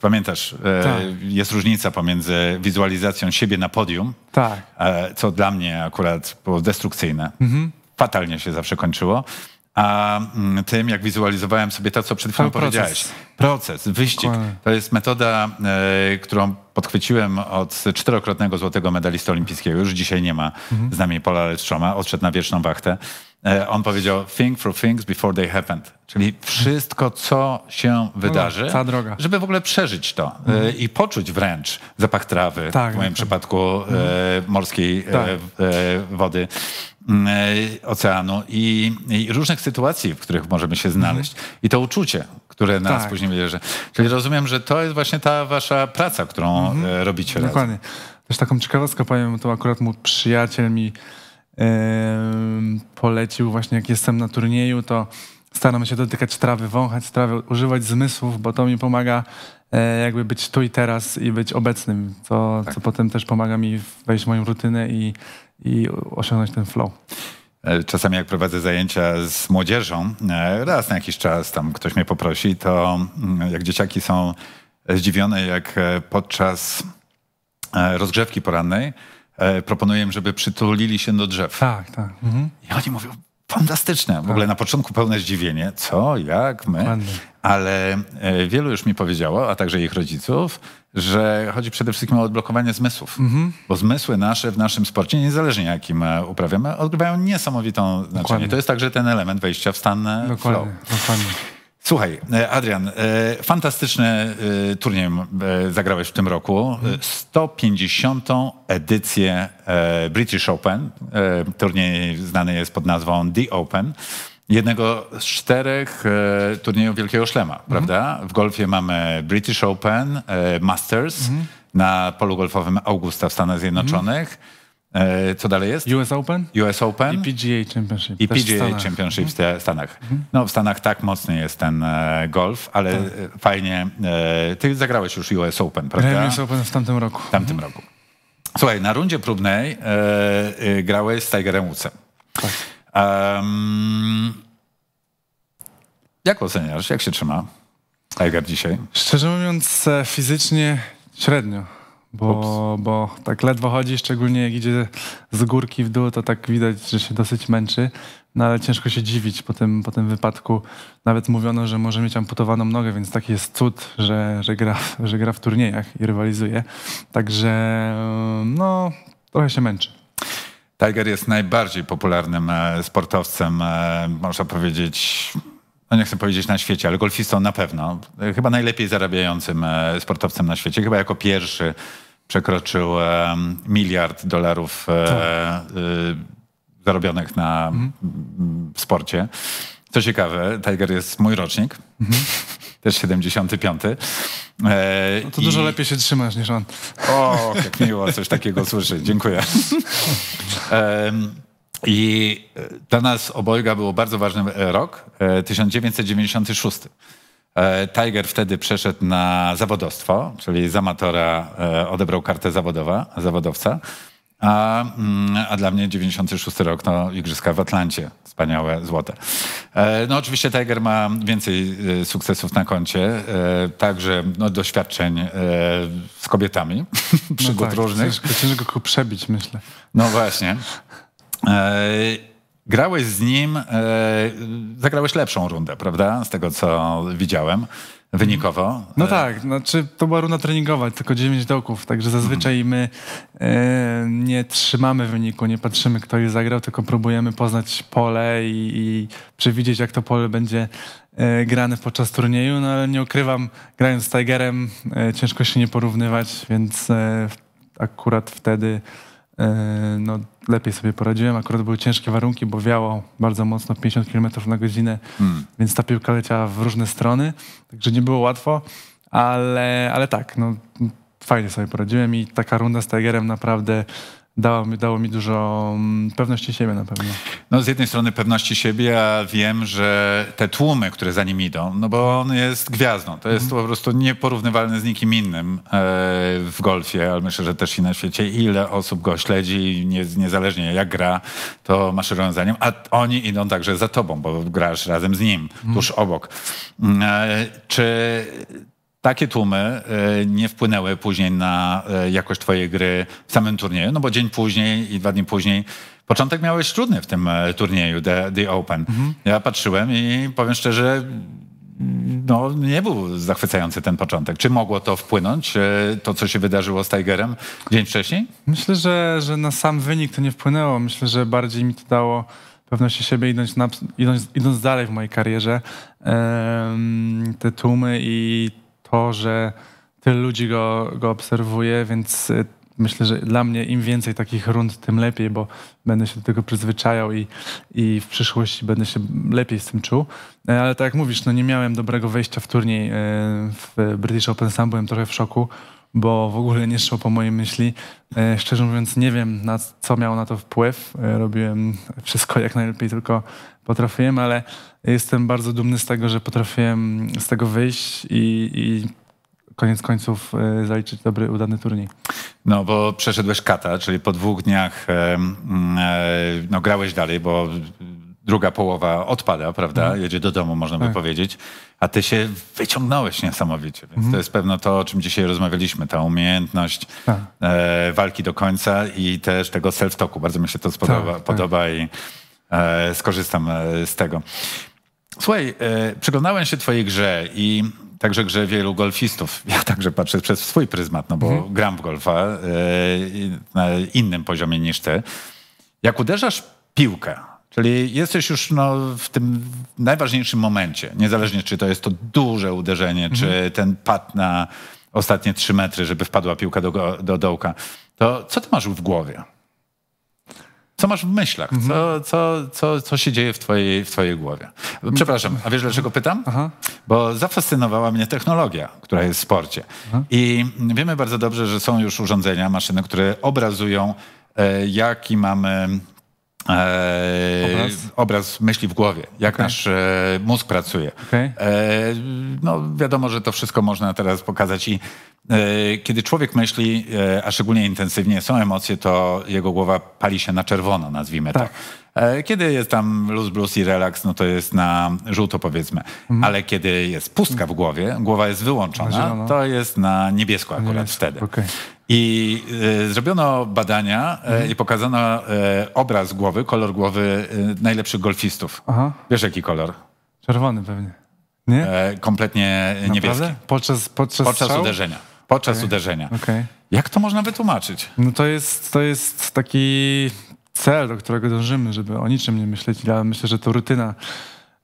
pamiętasz, tak. jest różnica pomiędzy wizualizacją siebie na podium, tak. co dla mnie akurat było destrukcyjne. Mhm. Fatalnie się zawsze kończyło a mm, tym, jak wizualizowałem sobie to, co przed chwilą powiedziałeś. Proces. proces, wyścig. To jest metoda, e, którą podchwyciłem od czterokrotnego złotego medalisty olimpijskiego. Już dzisiaj nie ma mhm. z nami Pola Leszczoma, odszedł na wieczną wachtę. E, on powiedział, think through things before they happened. Czyli mhm. wszystko, co się wydarzy, Cała no, droga. żeby w ogóle przeżyć to e, mhm. i poczuć wręcz zapach trawy, tak, w moim tak. przypadku mhm. morskiej tak. wody Mm, e, oceanu i, i, różnych sytuacji, w których możemy się znaleźć. Mhm. I to uczucie, które nas tak. później bierze. Czyli rozumiem, że to jest właśnie ta wasza praca, którą e, mhm. robicie robicie Dokładnie. Razem. Też taką ciekawostkę powiem, to akurat mój przyjaciel mi yy, polecił właśnie jak jestem na turnieju, to staram się dotykać trawy, wąchać trawy, używać zmysłów, bo to mi pomaga e, jakby być tu i teraz i być obecnym, co, tak. co potem też pomaga mi wejść w moją rutynę i, i osiągnąć ten flow. E, czasami jak prowadzę zajęcia z młodzieżą, e, raz na jakiś czas tam ktoś mnie poprosi, to mm, jak dzieciaki są zdziwione, jak e, podczas rozgrzewki porannej proponuję żeby przytulili się do drzew. Tak, tak. Mhm. I oni mówią, fantastyczne. W tak. ogóle na początku pełne zdziwienie, co, jak, my. Ale wielu już mi powiedziało, a także ich rodziców, że chodzi przede wszystkim o odblokowanie zmysłów, mhm. bo zmysły nasze w naszym sporcie, niezależnie jakim e, uprawiamy, odgrywają niesamowitą Dokładnie. znaczenie. To jest także ten element wejścia w stan Dokładnie. flow. Dokładnie. Słuchaj, e, Adrian, e, fantastyczny turniej zagrałeś w tym roku. 150. Mhm. edycję British Open. Turniej znany jest pod nazwą The Open jednego z czterech e, turniejów Wielkiego Szlema, mhm. prawda? W golfie mamy British Open, e, Masters mhm. na polu golfowym Augusta w Stanach Zjednoczonych. E, co dalej jest? US Open? US Open. I PGA Championship. I PGA w Championship w mhm. Stanach. No w Stanach tak mocny jest ten e, golf, ale tak. E, fajnie. Ty zagrałeś już US Open, prawda? US Open w tamtym roku. W tamtym mhm. roku. Słuchaj, na rundzie próbnej grałeś z Tigerem Woodsem. Tak. Um, jak oceniasz? Jak się trzyma Eger dzisiaj? Szczerze mówiąc, e, fizycznie średnio. Bo, bo tak ledwo chodzi, szczególnie jak idzie z górki w dół, to tak widać, że się dosyć męczy. No ale ciężko się dziwić po tym, po tym wypadku. Nawet mówiono, że może mieć amputowaną nogę, więc taki jest cud, że, że, gra, że gra w turniejach i rywalizuje. Także no, trochę się męczy. Tiger jest najbardziej popularnym e, sportowcem, e, można powiedzieć, no nie chcę powiedzieć na świecie, ale golfistą na pewno. Chyba najlepiej zarabiającym e, sportowcem na świecie. Chyba jako pierwszy przekroczył miliard dolarów tak. zarobionych na mhm. sporcie. Co ciekawe, Tiger jest mój rocznik, mhm. też 75. E, no to i... dużo lepiej się trzymasz niż on. O, jak miło coś takiego słyszeć. Dziękuję. E, I dla nas obojga był bardzo ważny e, rok, 1996. E, e, Tiger wtedy przeszedł na zawodowstwo, czyli z amatora odebrał kartę zawodowa, zawodowca. A, mm, a dla mnie 96 rok, no Igrzyska w Atlancie, wspaniałe, złote. E, no oczywiście Tiger ma więcej e, sukcesów na koncie, e, także no, doświadczeń z kobietami, no przygód tak, różnych. Ciężko go przebić, myślę. No właśnie. Grałeś z nim, zagrałeś lepszą rundę, prawda? Z tego, co widziałem wynikowo. No tak, znaczy to była runda treningowa, tylko 9 doków, także zazwyczaj mhm. my e, nie trzymamy wyniku, nie patrzymy kto je zagrał, tylko próbujemy poznać pole i, i przewidzieć jak to pole będzie e, grane podczas turnieju, no ale nie ukrywam, grając z Tigerem e, ciężko się nie porównywać, więc e, akurat wtedy E, no, lepiej sobie poradziłem. Akurat były ciężkie warunki, bo wiało bardzo mocno, 50 km na godzinę, hmm. więc ta piłka leciała w różne strony, także nie było łatwo, ale, ale tak, no, fajnie sobie poradziłem i taka runda z Tigerem naprawdę dało mi, dało mi dużo mm, pewności siebie na pewno. No z jednej strony pewności siebie, a wiem, że te tłumy, które za nim idą, no bo on jest gwiazdą, to jest mm. po prostu nieporównywalne z nikim innym e, w golfie, ale myślę, że też i na świecie. Ile osób go śledzi, niezależnie jak gra, to maszerują za nim, a oni idą także za tobą, bo grasz razem z nim, mm. tuż obok. Mm, e, czy takie tłumy e, nie wpłynęły później na e, jakość twojej gry w samym turnieju, no bo dzień później i dwa dni później początek miałeś trudny w tym e, turnieju, The, the Open. Mhm. Ja patrzyłem i powiem szczerze, no, nie był zachwycający ten początek. Czy mogło to wpłynąć, to co się wydarzyło z Tigerem dzień wcześniej? Myślę, że, że na sam wynik to nie wpłynęło. Myślę, że bardziej mi to dało pewności siebie idąc, na, idąc, idąc dalej w mojej karierze. te tłumy i to, że tyle ludzi go, go obserwuje, więc y, myślę, że dla mnie im więcej takich rund, tym lepiej, bo będę się do tego przyzwyczajał i, i w przyszłości będę się lepiej z tym czuł. E, ale tak jak mówisz, no nie miałem dobrego wejścia w turniej e, w British Open, sam byłem trochę w szoku, bo w ogóle nie szło po mojej myśli. E, szczerze mówiąc nie wiem, na co miał na to wpływ. Robiłem wszystko jak najlepiej tylko potrafiłem, ale jestem bardzo dumny z tego, że potrafiłem z tego wyjść i, i koniec końców e, zaliczyć dobry, udany turniej. No bo przeszedłeś kata, czyli po dwóch dniach e, no, grałeś dalej, bo druga połowa odpada, prawda? Mhm. Jedzie do domu, można tak. by powiedzieć. A ty się wyciągnąłeś niesamowicie, więc mhm. to jest pewno to, o czym dzisiaj rozmawialiśmy. Ta umiejętność tak. E, walki do końca i też tego self-talku. Bardzo mi się to spodoba, tak, tak. podoba i E, skorzystam e, z tego. Słuchaj, e, przyglądałem się twojej grze i także grze wielu golfistów. Ja także patrzę przez swój pryzmat, no bo mhm. gram w golfa na innym poziomie niż ty. Jak uderzasz piłkę, czyli jesteś już no, w tym najważniejszym momencie, niezależnie czy to jest to duże uderzenie, mhm. czy ten pad na ostatnie trzy metry, żeby wpadła piłka do, do dołka, to co ty masz w głowie? co masz w myślach, mhm. co, co, co, co się dzieje w twojej, w twojej głowie. Przepraszam, a wiesz dlaczego pytam? Aha. Bo zafascynowała mnie technologia, która jest w sporcie. Aha. I wiemy bardzo dobrze, że są już urządzenia, maszyny, które obrazują, e, jaki mamy E, obraz? obraz? myśli w głowie, jak okay. nasz e, mózg pracuje. Okay. E, eee, no, wiadomo, że to wszystko można teraz pokazać i e, kiedy człowiek myśli, e, a szczególnie intensywnie są emocje, to jego głowa pali się na czerwono, nazwijmy tak. to. E, kiedy jest tam luz, blues i relaks, no to jest na żółto powiedzmy. Mhm. Ale kiedy jest pustka w głowie, głowa jest wyłączona, to jest na niebiesko akurat Niebiesko, wtedy. Okay. I y, zrobiono badania y, i pokazano y, obraz głowy, kolor głowy najlepszych golfistów. Aha. Wiesz jaki kolor? Czerwony pewnie. Nie? E, kompletnie Naprawdę? niebieski. Podczas, podczas, podczas uderzenia. Podczas okay. uderzenia. Okay. Jak to można wytłumaczyć? No to jest, to jest taki cel, do którego dążymy, żeby o niczym nie myśleć, Ja myślę, że to rutyna,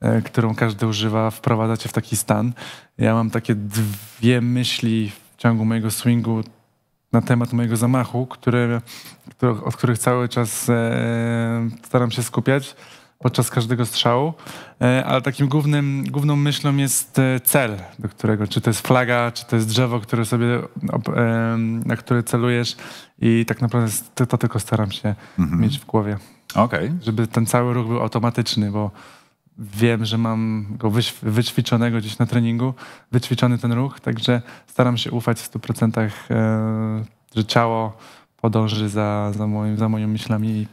e, którą każdy używa, wprowadza cię w taki stan. Ja mam takie dwie myśli w ciągu mojego swingu na temat mojego zamachu, które, które od których cały czas e, staram się skupiać podczas każdego strzału, e, ale takim głównym, główną myślą jest e, cel, do którego, czy to jest flaga, czy to jest drzewo, które sobie, e, na które celujesz i tak naprawdę to tylko staram się mhm. mieć w głowie. Okay. Żeby ten cały ruch był automatyczny, bo wiem, że mam go wyćwiczonego gdzieś na treningu, wyćwiczony ten ruch, także staram się ufać w 100%, że ciało podąży za, za, moim, za moimi myślami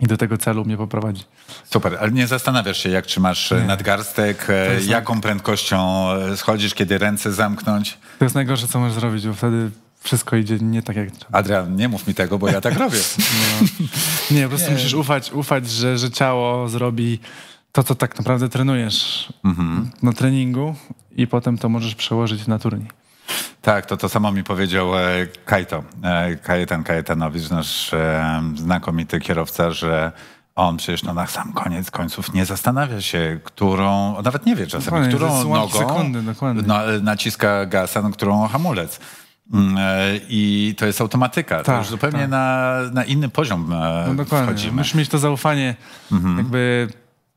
i do tego celu mnie poprowadzi. Super, ale nie zastanawiasz się, jak trzymasz e, nie. nadgarstek, e, jaką prędkością e, schodzisz, kiedy ręce zamknąć? To jest najgorsze, co możesz zrobić, bo wtedy wszystko idzie nie tak jak trzeba. Adrian, nie mów mi tego, bo ja tak robię. No. Nie, po prostu nie. musisz ufać, ufać że, że ciało zrobi to, co tak naprawdę trenujesz mhm. na treningu i potem to możesz przełożyć na turniej. Tak, to to samo mi powiedział Kajto, Kajetan Kajetanowicz, nasz znakomity kierowca, że on przecież no, na sam koniec końców nie zastanawia się, którą, nawet nie wie czasami, dokładnie, którą nogą sekundy, no, naciska gasa, no, którą hamulec. Mm, e, I to jest automatyka. Tak, to już zupełnie tak. na, na, inny poziom e, no, wchodzimy. Musisz mieć to zaufanie, mhm. jakby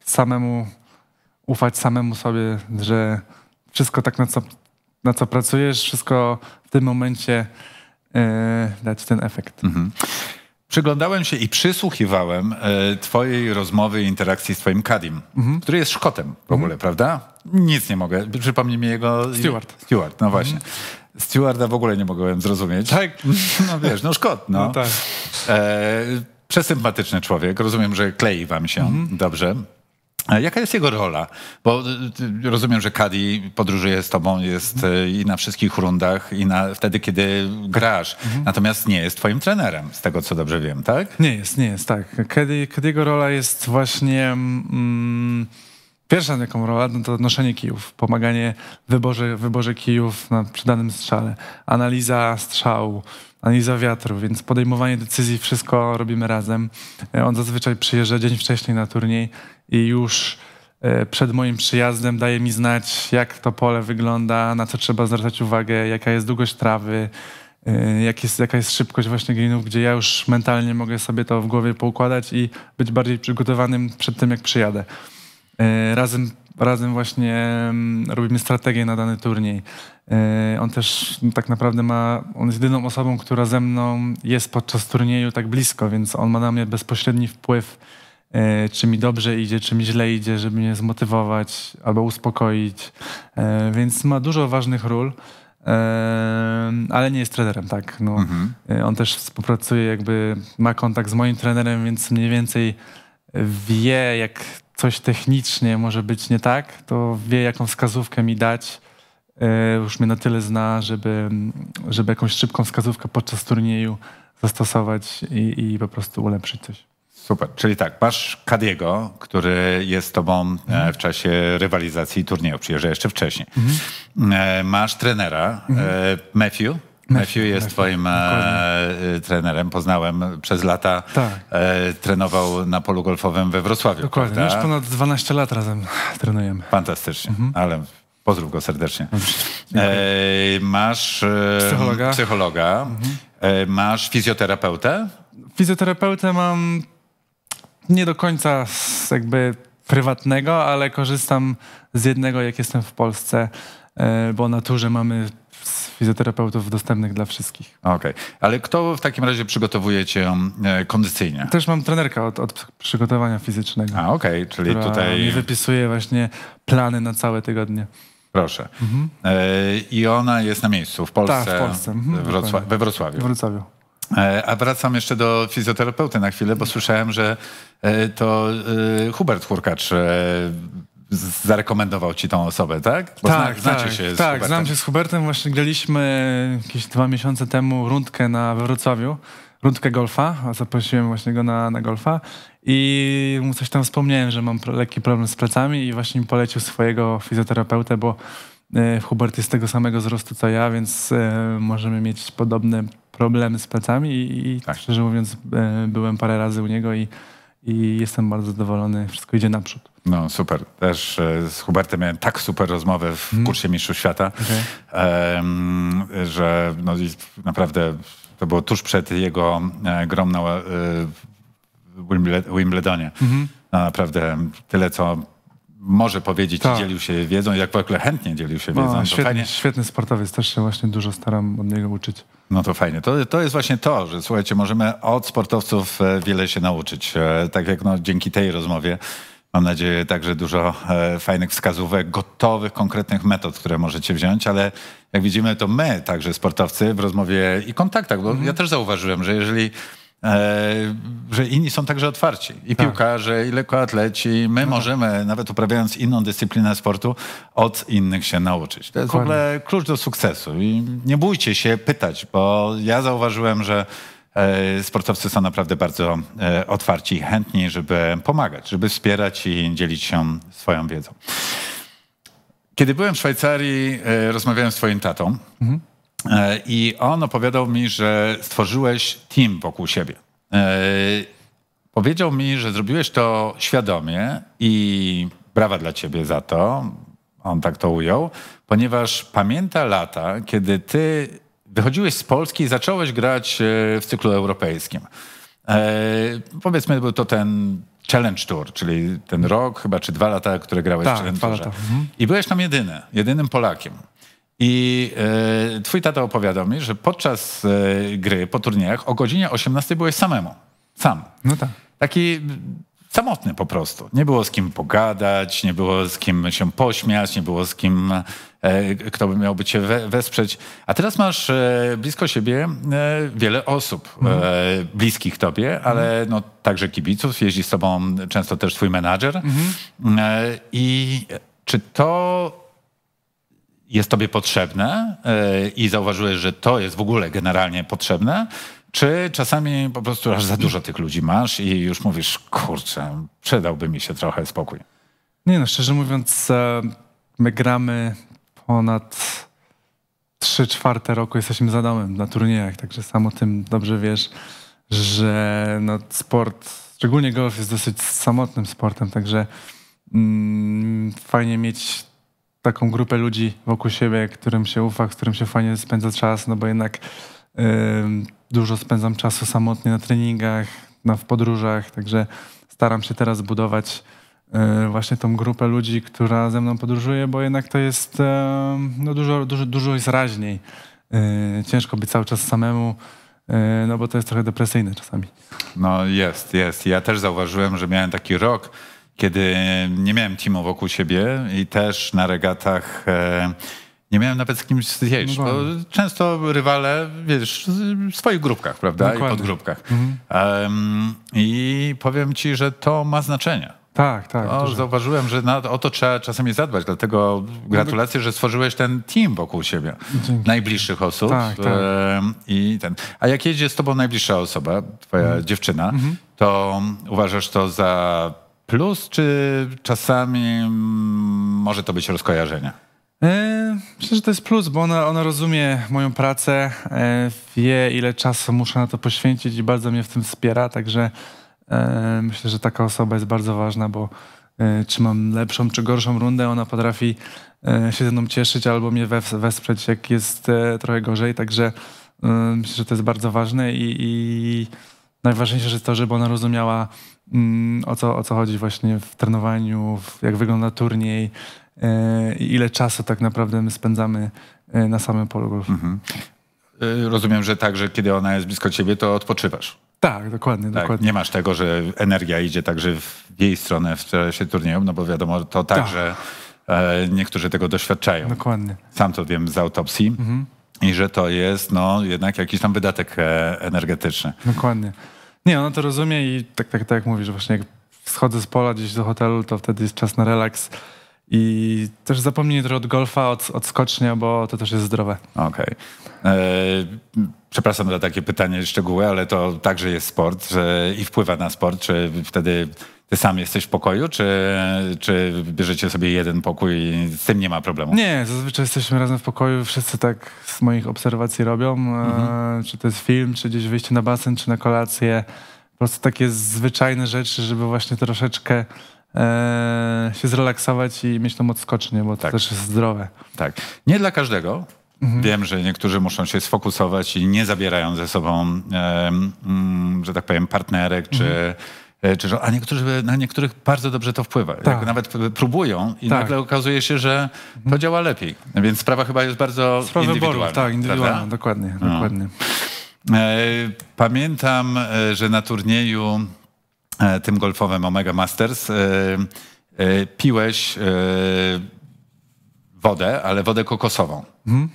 samemu, ufać samemu sobie, że wszystko tak, na co, na co pracujesz, wszystko w tym momencie yy, e, dać ten efekt. Mhm. Przyglądałem się i przysłuchiwałem e, twojej rozmowy i interakcji z twoim Kadim, mhm. który jest Szkotem w ogóle, mhm. prawda? Nic nie mogę. Przypomnij mi jego... Stewart. Stewart, no mhm. właśnie. Mm Stewarda w ogóle nie mogłem zrozumieć. Tak. No wiesz, no Szkot, no. no tak. E, przesympatyczny człowiek. Rozumiem, że klei wam się dobrze. Jaka jest jego rola? Bo y, y, rozumiem, że Kadi podróżuje z tobą, jest y, i na wszystkich rundach, i na, wtedy, kiedy grasz. Mhm. Natomiast nie jest twoim trenerem, z tego co dobrze wiem, tak? Nie jest, nie jest, tak. Kadi, Kadiego rola jest właśnie... Mm, Pierwsza jaką rolę no to noszenie kijów, pomaganie w wyborze, wyborze kijów na przydanym strzale, analiza strzału, analiza wiatru, więc podejmowanie decyzji, wszystko robimy razem. E, on zazwyczaj przyjeżdża dzień wcześniej na turniej i już e, przed moim przyjazdem daje mi znać, jak to pole wygląda, na co trzeba zwracać uwagę, jaka jest długość trawy, e, jak jest, jaka jest szybkość właśnie greenów, gdzie ja już mentalnie mogę sobie to w głowie poukładać i być bardziej przygotowanym przed tym, jak przyjadę. E, razem, razem właśnie mm, robimy strategię na dany turniej. E, on też tak naprawdę ma, on jest jedyną osobą, która ze mną jest podczas turnieju tak blisko, więc on ma na mnie bezpośredni wpływ, e, czy mi dobrze idzie, czy mi źle idzie, żeby mnie zmotywować albo uspokoić. Więc ma dużo ważnych ról. Ale nie jest trenerem, tak. No, mhm. On też współpracuje, jakby ma kontakt z moim trenerem, więc mniej więcej wie, jak coś technicznie może być nie tak, to wie, jaką wskazówkę mi dać. E, już mnie na tyle zna, żeby, żeby jakąś szybką wskazówkę podczas turnieju zastosować i, i po prostu ulepszyć coś. Super, czyli tak, masz Kadiego, który jest z tobą e, mhm. w czasie rywalizacji turnieju, przyjeżdża jeszcze wcześniej. Mhm. E, masz trenera, mhm. Matthew, Matthew jest Matthew. twoim e, e, trenerem, poznałem przez lata. Tak. E, trenował na polu golfowym we Wrocławiu. Dokładnie, prawda? już ponad 12 lat razem trenujemy. Fantastycznie, mhm. ale pozdrów go serdecznie. E, masz e, psychologa, psychologa. Mhm. E, masz fizjoterapeutę? Fizjoterapeutę mam nie do końca jakby prywatnego, ale korzystam z jednego, jak jestem w Polsce, bo na turze mamy z fizjoterapeutów dostępnych dla wszystkich. Okej, okay. ale kto w takim razie przygotowuje cię mm, e, kondycyjnie? Też mam trenerkę od, od przygotowania fizycznego. A okej, okay. czyli tutaj... mi wypisuje właśnie plany na całe tygodnie. Proszę. Mhm. E, I ona jest na miejscu w Polsce. Tak, w Polsce. Mhm, we Wrocławiu. W Wrocławiu. E, a wracam jeszcze do fizjoterapeuty na chwilę, bo słyszałem, że to Hubert Hurkacz zarekomendował ci tą osobę, tak? Bo tak, zna, tak, tak się tak, znam się z Hubertem. Właśnie graliśmy jakieś dwa miesiące temu rundkę na Wrocławiu, rundkę golfa, a zaprosiłem właśnie go na, na golfa i mu coś tam wspomniałem, że mam lekki problem z plecami i właśnie mi polecił swojego fizjoterapeutę, bo e, Hubert jest tego samego wzrostu co ja, więc e, możemy mieć podobne problemy z plecami i, i tak. szczerze mówiąc e, byłem parę razy u niego i i jestem bardzo zadowolony, wszystko idzie naprzód. No super. Też e, z Hubertem miałem tak super rozmowę w mhm. kursie Mistrzów Świata, okay. że no, naprawdę to było tuż przed jego e, grą na e, Wimbledonie. Mhm. no, naprawdę tyle, co może powiedzieć, tak. dzielił się wiedzą, jak w ogóle chętnie dzielił się no, wiedzą. No, świetny, fajnie... świetny sportowiec, też się właśnie dużo staram od niego uczyć. No to fajnie. To, to jest właśnie to, że słuchajcie, możemy od sportowców e, wiele się nauczyć. E, tak jak no, dzięki tej rozmowie Mam nadzieję także dużo e, fajnych wskazówek, gotowych, konkretnych metod, które możecie wziąć, ale jak widzimy, to my, także sportowcy, w rozmowie i kontaktach, bo mm ja też zauważyłem, że jeżeli E, że inni są także otwarci. I tak. piłkarze, i lekkoatleci. My no. możemy, nawet uprawiając inną dyscyplinę sportu, od innych się nauczyć. To jest w ogóle klucz do sukcesu. I nie bójcie się pytać, bo ja zauważyłem, że e, sportowcy są naprawdę bardzo e, otwarci i chętni, żeby pomagać, żeby wspierać i dzielić się swoją wiedzą. Kiedy byłem w Szwajcarii, rozmawiałem z twoim tatą. Mhm. E, I on opowiadał mi, że stworzyłeś team wokół siebie. E, powiedział mi, że zrobiłeś to świadomie i brawa dla ciebie za to. On tak to ujął, ponieważ pamięta lata, kiedy ty wychodziłeś z Polski i zacząłeś grać e, w cyklu europejskim. Powiedzmy, był to ten Challenge Tour, czyli ten rok chyba, czy dwa lata, które grałeś tak, w Challenge Tourze. Mhm. I byłeś tam jedyny, jedynym Polakiem. I e, twój tata opowiadał mi, że podczas e, gry, po turniejach, o godzinie 18 byłeś samemu. Sam. No tak. Taki samotny po prostu. Nie było z kim pogadać, nie było z kim się pośmiać, nie było z kim, e, kto by miałby cię we, wesprzeć. A teraz masz e, blisko siebie e, wiele osób e, mhm. bliskich tobie, ale mhm. no, także kibiców. Jeździ z tobą często też twój menadżer. Mhm. E, I czy to jest tobie potrzebne e, i zauważyłeś, że to jest w ogóle generalnie potrzebne, czy czasami po prostu aż za dużo tych ludzi masz i już mówisz, kurczę, przydałby mi się trochę spokój? Nie no, szczerze mówiąc, e, my gramy ponad trzy czwarte roku jesteśmy za domem na turniejach, także sam o tym dobrze wiesz, że no, sport, szczególnie golf jest dosyć samotnym sportem, także mm, fajnie mieć taką grupę ludzi wokół siebie, którym się ufa, którym się fajnie spędza czas, no bo jednak dużo spędzam czasu samotnie na treningach, na, w podróżach, także staram się teraz budować e, właśnie tą grupę ludzi, która ze mną podróżuje, bo jednak to jest no dużo, dużo, dużo jest raźniej. E, ciężko być cały czas samemu, e, no bo to jest trochę depresyjne czasami. No jest, jest. Ja też zauważyłem, że miałem taki rok, kiedy nie miałem teamu wokół siebie i też na regatach e, nie miałem nawet z kimś zjeść. bo często rywale, wiesz, w swoich grupkach, prawda? Dokładnie. I podgrupkach. Mhm. Um, I powiem ci, że to ma znaczenie. Tak, tak. No, zauważyłem, że na, o to trzeba czasami zadbać, dlatego gratulacje, że stworzyłeś ten team wokół siebie, Dzięki. najbliższych osób. Tak, tak. I ten. A jak jedzie z tobą najbliższa osoba, twoja mhm. dziewczyna, mhm. to uważasz to za plus, czy czasami mm, może to być rozkojarzenie? E, myślę, że to jest plus, bo ona, ona rozumie moją pracę, e, wie ile czasu muszę na to poświęcić i bardzo mnie w tym wspiera, także e, myślę, że taka osoba jest bardzo ważna, bo czy mam lepszą czy gorszą rundę, ona potrafi się ze mną cieszyć albo mnie wesprzeć, jak jest trochę gorzej, także myślę, że to jest bardzo ważne i, i najważniejsze jest to, żeby ona rozumiała Mm, o co, o co chodzi właśnie w trenowaniu, w jak wygląda turniej e, i ile czasu tak naprawdę my spędzamy e, na samym polu golfu. Mhm. E, rozumiem, że także kiedy ona jest blisko ciebie, to odpoczywasz. Tak, dokładnie, tak, dokładnie. Nie masz tego, że energia idzie także w jej stronę w się turnieju, no bo wiadomo, to także tak. tak. niektórzy tego doświadczają. Dokładnie. Sam to wiem z autopsji. Mhm. I że to jest no, jednak jakiś tam wydatek energetyczny. Dokładnie. Nie, ona to rozumie i tak, tak, tak jak mówisz, właśnie jak schodzę z pola gdzieś do hotelu, to wtedy jest czas na relaks. I też zapomnij trochę od golfa, od, od skocznia, bo to też jest zdrowe. Okej. Okay. E, przepraszam za takie pytanie szczegóły, ale to także jest sport że i wpływa na sport. Czy wtedy ty sam jesteś w pokoju, czy, czy bierzecie sobie jeden pokój i z tym nie ma problemu? Nie, zazwyczaj jesteśmy razem w pokoju, wszyscy tak z moich obserwacji robią. E, mhm. czy to jest film, czy gdzieś wyjście na basen, czy na kolację. Po prostu takie zwyczajne rzeczy, żeby właśnie troszeczkę e, się zrelaksować i mieć tą odskocznię, bo to tak. też jest zdrowe. Tak. Nie dla każdego, Mhm. Wiem, że niektórzy muszą się sfokusować i nie zabierają ze sobą, e, m, mm, że tak powiem, partnerek czy, mhm. E, a niektórzy, na niektórych bardzo dobrze to wpływa. Tak. nawet próbują i tak. nagle okazuje się, że to działa lepiej. Więc sprawa chyba jest bardzo sprawa indywidualna. Sprawa tak, indywidualna, prawda? dokładnie. No. dokładnie. E, pamiętam, e, że na turnieju tym golfowym Omega Masters piłeś wodę, ale wodę kokosową. Mhm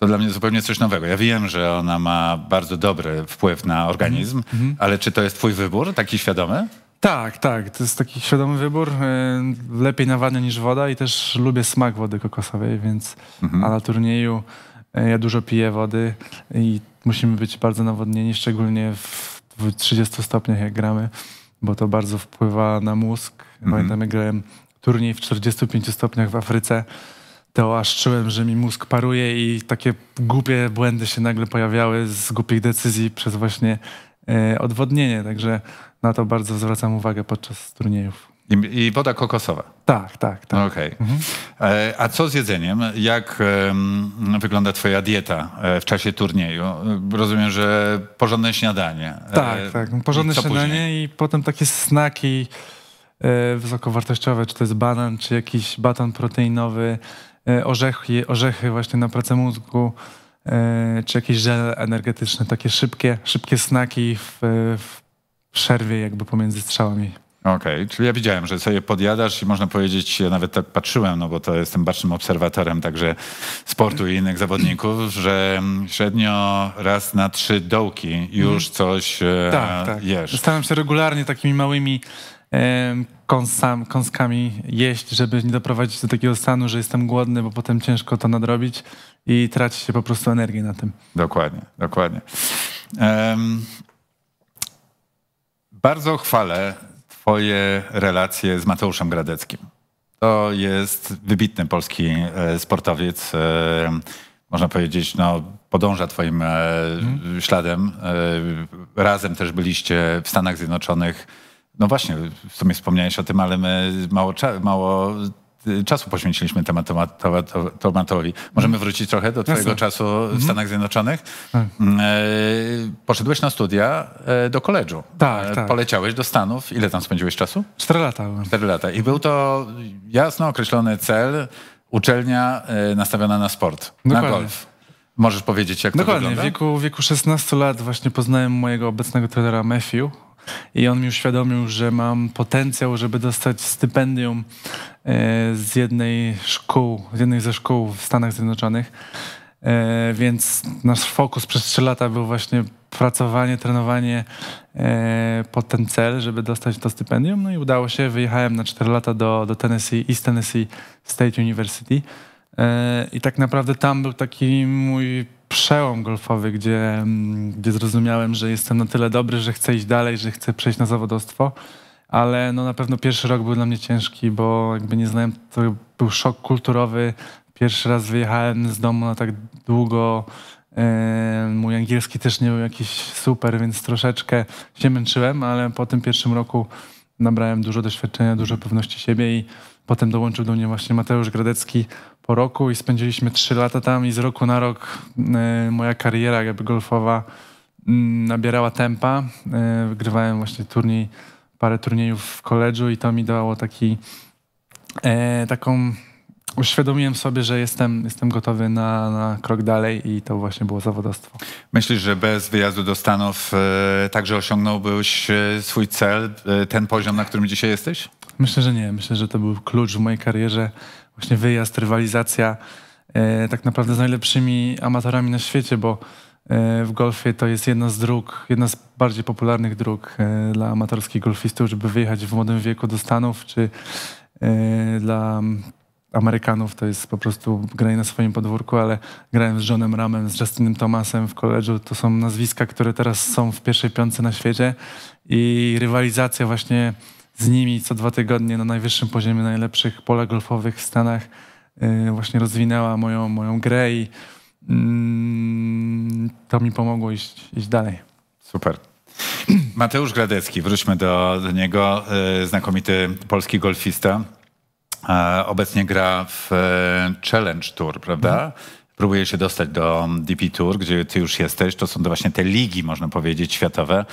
to dla mnie zupełnie coś nowego. Ja wiem, że ona ma bardzo dobry wpływ na organizm, mhm. mhm. ale czy to jest twój wybór, taki świadomy? Tak, tak, to jest taki świadomy wybór. Y, lepiej na wannie niż woda i też lubię smak wody kokosowej, więc mhm. a na turnieju y, ja dużo piję wody i musimy być bardzo nawodnieni, szczególnie w 30 stopniach jak gramy, bo to bardzo wpływa na mózg. Mhm. Pamiętam, mhm. jak grałem turniej w 45 stopniach w Afryce czułem, że mi mózg paruje i takie głupie błędy się nagle pojawiały z głupich decyzji przez właśnie y, odwodnienie. Także na to bardzo zwracam uwagę podczas turniejów. I, i woda kokosowa. Tak, tak, tak. Okay. Mhm. E, a co z jedzeniem? Jak wygląda twoja dieta e, w czasie turnieju? Rozumiem, że porządne śniadanie. Tak, tak. Porządne I śniadanie później? i potem takie snaki wysokowartościowe, czy to jest banan, czy jakiś baton proteinowy, E, orzechy, orzechy właśnie na pracę mózgu, e, czy jakieś żele energetyczne, takie szybkie, szybkie snaki w, e, w przerwie jakby pomiędzy strzałami. Okej, okay. czyli ja widziałem, że sobie podjadasz i można powiedzieć, ja nawet tak patrzyłem, no bo to jestem bacznym obserwatorem także sportu i innych zawodników, że średnio raz na trzy dołki już mhm. coś tak, tak. jesz. Staram się regularnie takimi małymi kąsam, kąskami jeść, żeby nie doprowadzić do takiego stanu, że jestem głodny, bo potem ciężko to nadrobić i traci się po prostu energię na tym. Dokładnie, dokładnie. Um, bardzo chwalę twoje relacje z Mateuszem Gradeckim. To jest wybitny polski e, sportowiec. E, można powiedzieć, no, podąża twoim e, mhm. śladem. Razem też byliście w Stanach Zjednoczonych no właśnie, w sumie wspomniałeś o tym, ale my mało, mało y, czasu poświęciliśmy tematowi. Możemy mm. wrócić trochę do twojego Jasne. czasu w mhm. Stanach Zjednoczonych. Tak. Mm, e, poszedłeś na studia e, do koledżu. Tak, e, tak. Poleciałeś do Stanów. Ile tam spędziłeś czasu? Cztery lata. Cztery lata. I był to jasno określony cel, uczelnia nastawiona na sport, Dokładnie. na golf. Możesz powiedzieć, jak Dokładnie. to wygląda? Dokładnie. W wieku, wieku 16 lat właśnie poznałem mojego obecnego trenera Matthew i on mi uświadomił, że mam potencjał, żeby dostać stypendium e, z jednej szkół, z jednej ze szkół w Stanach Zjednoczonych. E, więc nasz fokus przez trzy lata był właśnie pracowanie, trenowanie e, pod ten cel, żeby dostać to stypendium. No i udało się. Wyjechałem na cztery lata do, do Tennessee, East Tennessee State University E, I tak naprawdę tam był taki mój przełom golfowy, gdzie, mm, gdzie zrozumiałem, że jestem na tyle dobry, że chcę iść dalej, że chcę przejść na zawodostwo. Ale no na pewno pierwszy rok był dla mnie ciężki, bo jakby nie znałem, to był szok kulturowy. Pierwszy raz wyjechałem z domu na tak długo. E, mój angielski też nie był jakiś super, więc troszeczkę się męczyłem, ale po tym pierwszym roku nabrałem dużo doświadczenia, dużo pewności siebie i potem dołączył do mnie właśnie Mateusz Gradecki, po roku i spędziliśmy 3 lata tam i z roku na rok y, moja kariera jakby golfowa mm, nabierała tempa. Y, wygrywałem właśnie turniej, parę turniejów w koledżu i to mi dało taki e, taką uświadomiłem sobie, że jestem, jestem gotowy na, na, krok dalej i to właśnie było zawodostwo. Myślisz, że bez wyjazdu do Stanów e, także osiągnąłbyś e, swój cel, e, ten poziom, na którym dzisiaj jesteś? Myślę, że nie. Myślę, że to był klucz w mojej karierze właśnie wyjazd, rywalizacja e, tak naprawdę z najlepszymi amatorami na świecie, bo e, w golfie to jest jedna z dróg, jedna z bardziej popularnych dróg e, dla amatorskich golfistów, żeby wyjechać w młodym wieku do Stanów, czy dla Amerykanów to jest po prostu granie na swoim podwórku, ale grałem z Johnem Ramem, z Justinem Thomasem w koledżu. To są nazwiska, które teraz są w pierwszej piątce na świecie i rywalizacja właśnie z nimi co dwa tygodnie na najwyższym poziomie najlepszych pola golfowych w Stanach y, właśnie rozwinęła moją, moją grę i mm, to mi pomogło iść, iść dalej. Super. Mateusz Gradecki, wróćmy do, do niego, y, znakomity polski golfista. Obecnie gra w e, Challenge Tour, prawda? Mhm. Próbuje się dostać do DP Tour, gdzie ty już jesteś. To są to właśnie te ligi, można powiedzieć, światowe.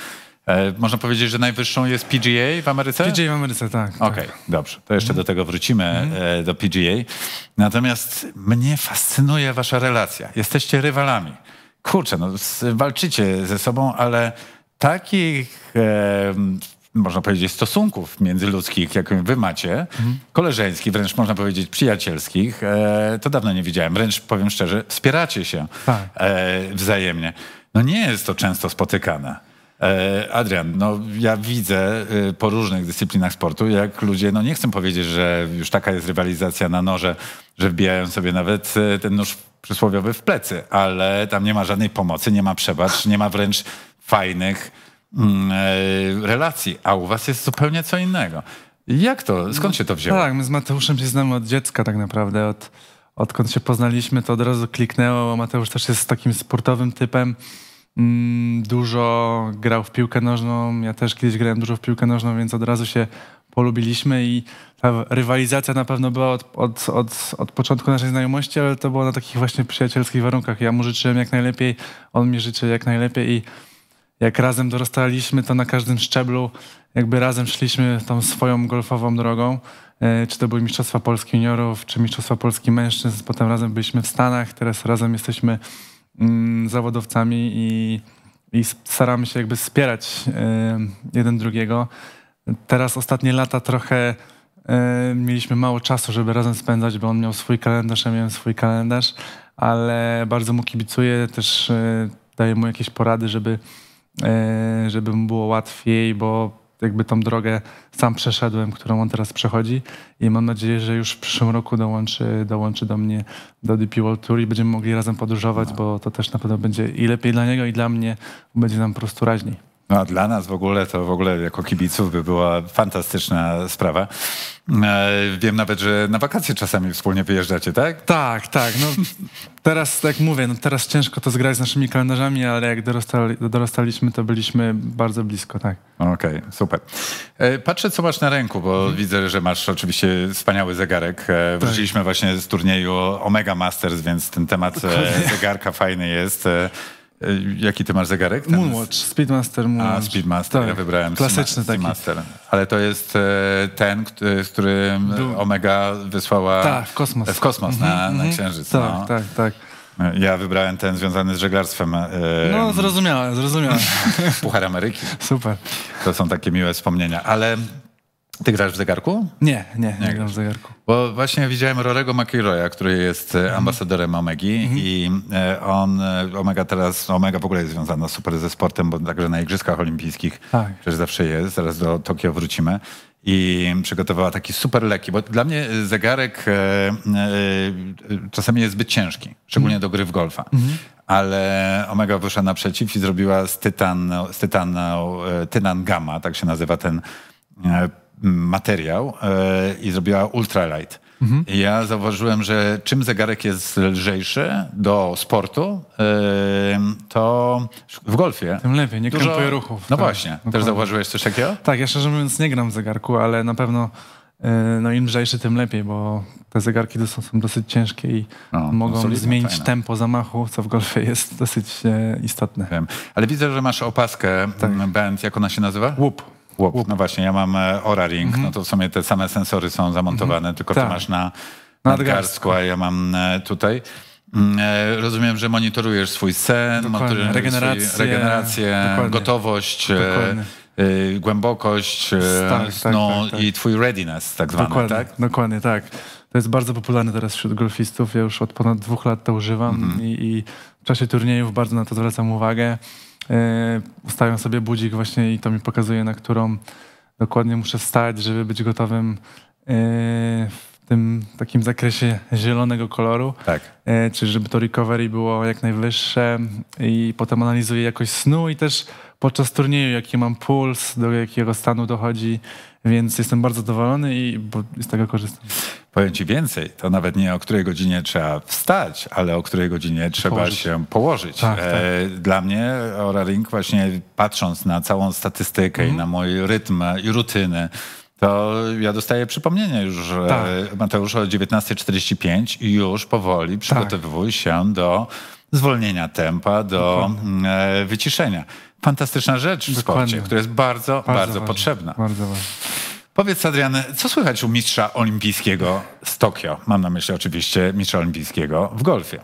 E, można powiedzieć, że najwyższą jest PGA w Ameryce? PGA w Ameryce, tak. tak. Okej, okay, tak. dobrze. To jeszcze do tego wrócimy, mhm. e, do PGA. Natomiast mnie fascynuje wasza relacja. Jesteście rywalami. Kurczę, no, walczycie ze sobą, ale takich, e, można powiedzieć, stosunków międzyludzkich, jak wy macie, mm. koleżeńskich, wręcz można powiedzieć przyjacielskich, e, to dawno nie widziałem. Wręcz, powiem szczerze, wspieracie się tak. e, wzajemnie. No nie jest to często spotykane. E, Adrian, no ja widzę y, po różnych dyscyplinach sportu, jak ludzie, no nie chcę powiedzieć, że już taka jest rywalizacja na noże, że wbijają sobie nawet y, ten nóż przysłowiowy w plecy, ale tam nie ma żadnej pomocy, nie ma przebacz, nie ma wręcz fajnych mm, e, relacji, a u was jest zupełnie co innego. Jak to? Skąd się to wzięło? Tak, my z Mateuszem się znamy od dziecka tak naprawdę, od, odkąd się poznaliśmy, to od razu kliknęło. Mateusz też jest takim sportowym typem Mm, dużo grał w piłkę nożną. Ja też kiedyś grałem dużo w piłkę nożną, więc od razu się polubiliśmy i ta rywalizacja na pewno była od, od, od, od początku naszej znajomości, ale to było na takich właśnie przyjacielskich warunkach. Ja mu życzyłem jak najlepiej, on mi życzy jak najlepiej i jak razem dorastaliśmy, to na każdym szczeblu jakby razem szliśmy tą swoją golfową drogą. E, czy to były Mistrzostwa Polski Juniorów, czy Mistrzostwa Polski Mężczyzn. Potem razem byliśmy w Stanach, teraz razem jesteśmy Mm, zawodowcami i, i staramy się jakby wspierać e, jeden drugiego. Teraz ostatnie lata trochę e, mieliśmy mało czasu, żeby razem spędzać, bo on miał swój kalendarz, ja miałem swój kalendarz, ale bardzo mu kibicuję, też e, daję mu jakieś porady, żeby, żeby mu było łatwiej, bo jakby tą drogę sam przeszedłem, którą on teraz przechodzi i mam nadzieję, że już w przyszłym roku dołączy, dołączy do mnie do DP World Tour i będziemy mogli razem podróżować, no. bo to też na pewno będzie i lepiej dla niego i dla mnie, będzie nam po prostu raźniej. No, dla nas w ogóle to w ogóle jako kibiców by była fantastyczna sprawa. E, wiem nawet, że na wakacje czasami wspólnie wyjeżdżacie, tak? Tak, tak. No, teraz, jak mówię, no teraz ciężko to zgrać z naszymi kalendarzami, ale jak dorastali, dorastaliśmy, to byliśmy bardzo blisko, tak. Okej, okay, super. E, patrzę, co masz na ręku, bo mhm. widzę, że masz oczywiście wspaniały zegarek. E, tak. Wróciliśmy tak. właśnie z turnieju Omega Masters, więc ten temat zegarka fajny jest. E, jaki ty masz zegarek? Ten Moonwatch, Speedmaster Moonwatch. A, Speedmaster, tak. ja wybrałem Klasyczny taki. taki. Ale to jest e, ten, e, z którym Omega wysłała... Tak, w kosmos. W kosmos, na, mhm, na mhm. Księżyc. Tak, no. tak, tak. Ja wybrałem ten związany z żeglarstwem. No, zrozumiałem, zrozumiałem. Puchar Ameryki. Super. To są takie miłe wspomnienia. Ale ty grasz w zegarku? Nie, nie, nie, nie gram w zegarku. Bo właśnie widziałem Rorego McIlroya, który jest e, mhm. ambasadorem Omegi mhm. i e, on, e, Omega teraz, Omega w ogóle jest związana super ze sportem, bo także na Igrzyskach Olimpijskich tak. przecież zawsze jest, zaraz do Tokio wrócimy. I przygotowała taki super leki, bo dla mnie zegarek czasami jest zbyt ciężki, szczególnie mhm. do gry w golfa. Mhm. ale Omega wyszła naprzeciw i zrobiła z, tytan, z gamma, tak się nazywa ten materiał e, i zrobiła ultralight. Mhm. Ja zauważyłem, że czym zegarek jest lżejszy do sportu, e, to w golfie. Tym lepiej, nie Dużo... krępuje ruchów. No tak, właśnie, dokładnie. też zauważyłeś coś takiego? Tak, ja szczerze mówiąc nie gram w zegarku, ale na pewno e, no im lżejszy, tym lepiej, bo te zegarki są, są dosyć ciężkie i no, no, mogą solidne, zmienić fajne. tempo zamachu, co w golfie jest dosyć istotne. Wiem. Ale widzę, że masz opaskę tak. band, jak ona się nazywa? Łup. Łup. No właśnie, ja mam Ora e, Ring, mhm. no to w sumie te same sensory są zamontowane, mhm. tylko tak. ty masz na nadgarstku, a ja mam e, tutaj. Mm, e, rozumiem, że monitorujesz swój sen, monitorujesz regenerację, swój, regenerację gotowość, dokładnie. głębokość tak, tak, tak, snu tak, tak, i twój readiness tak zwany, dokładnie, tak? Dokładnie, tak. To jest bardzo popularne teraz wśród golfistów. Ja już od ponad dwóch lat to używam mhm. i, i w czasie turniejów bardzo na to zwracam uwagę. E, ustawiam sobie budzik właśnie i to mi pokazuje, na którą dokładnie muszę wstać, żeby być gotowym e, w tym takim zakresie zielonego koloru. Tak. E, czyli żeby to recovery było jak najwyższe i potem analizuję jakość snu i też podczas turnieju, jaki mam puls, do jakiego stanu dochodzi więc jestem bardzo zadowolony i bo z tego korzystam. Powiem ci więcej, to nawet nie o której godzinie trzeba wstać, ale o której godzinie trzeba położyć. się położyć. Tak, tak. E, dla mnie Ring właśnie patrząc na całą statystykę mm. i mhm. na mój rytm i rutynę, to ja dostaję przypomnienie już, tak. Mateusz, o 19.45 i już powoli przygotowuj tak. się do zwolnienia tempa, do Dokładnie. Mm, e, wyciszenia fantastyczna rzecz w Dokładnie. sporcie, która jest bardzo, bardzo, bardzo ważne, potrzebna. Bardzo ważne. Powiedz Adrian, co słychać u mistrza olimpijskiego z Tokio? Mam na myśli oczywiście mistrza olimpijskiego w golfie.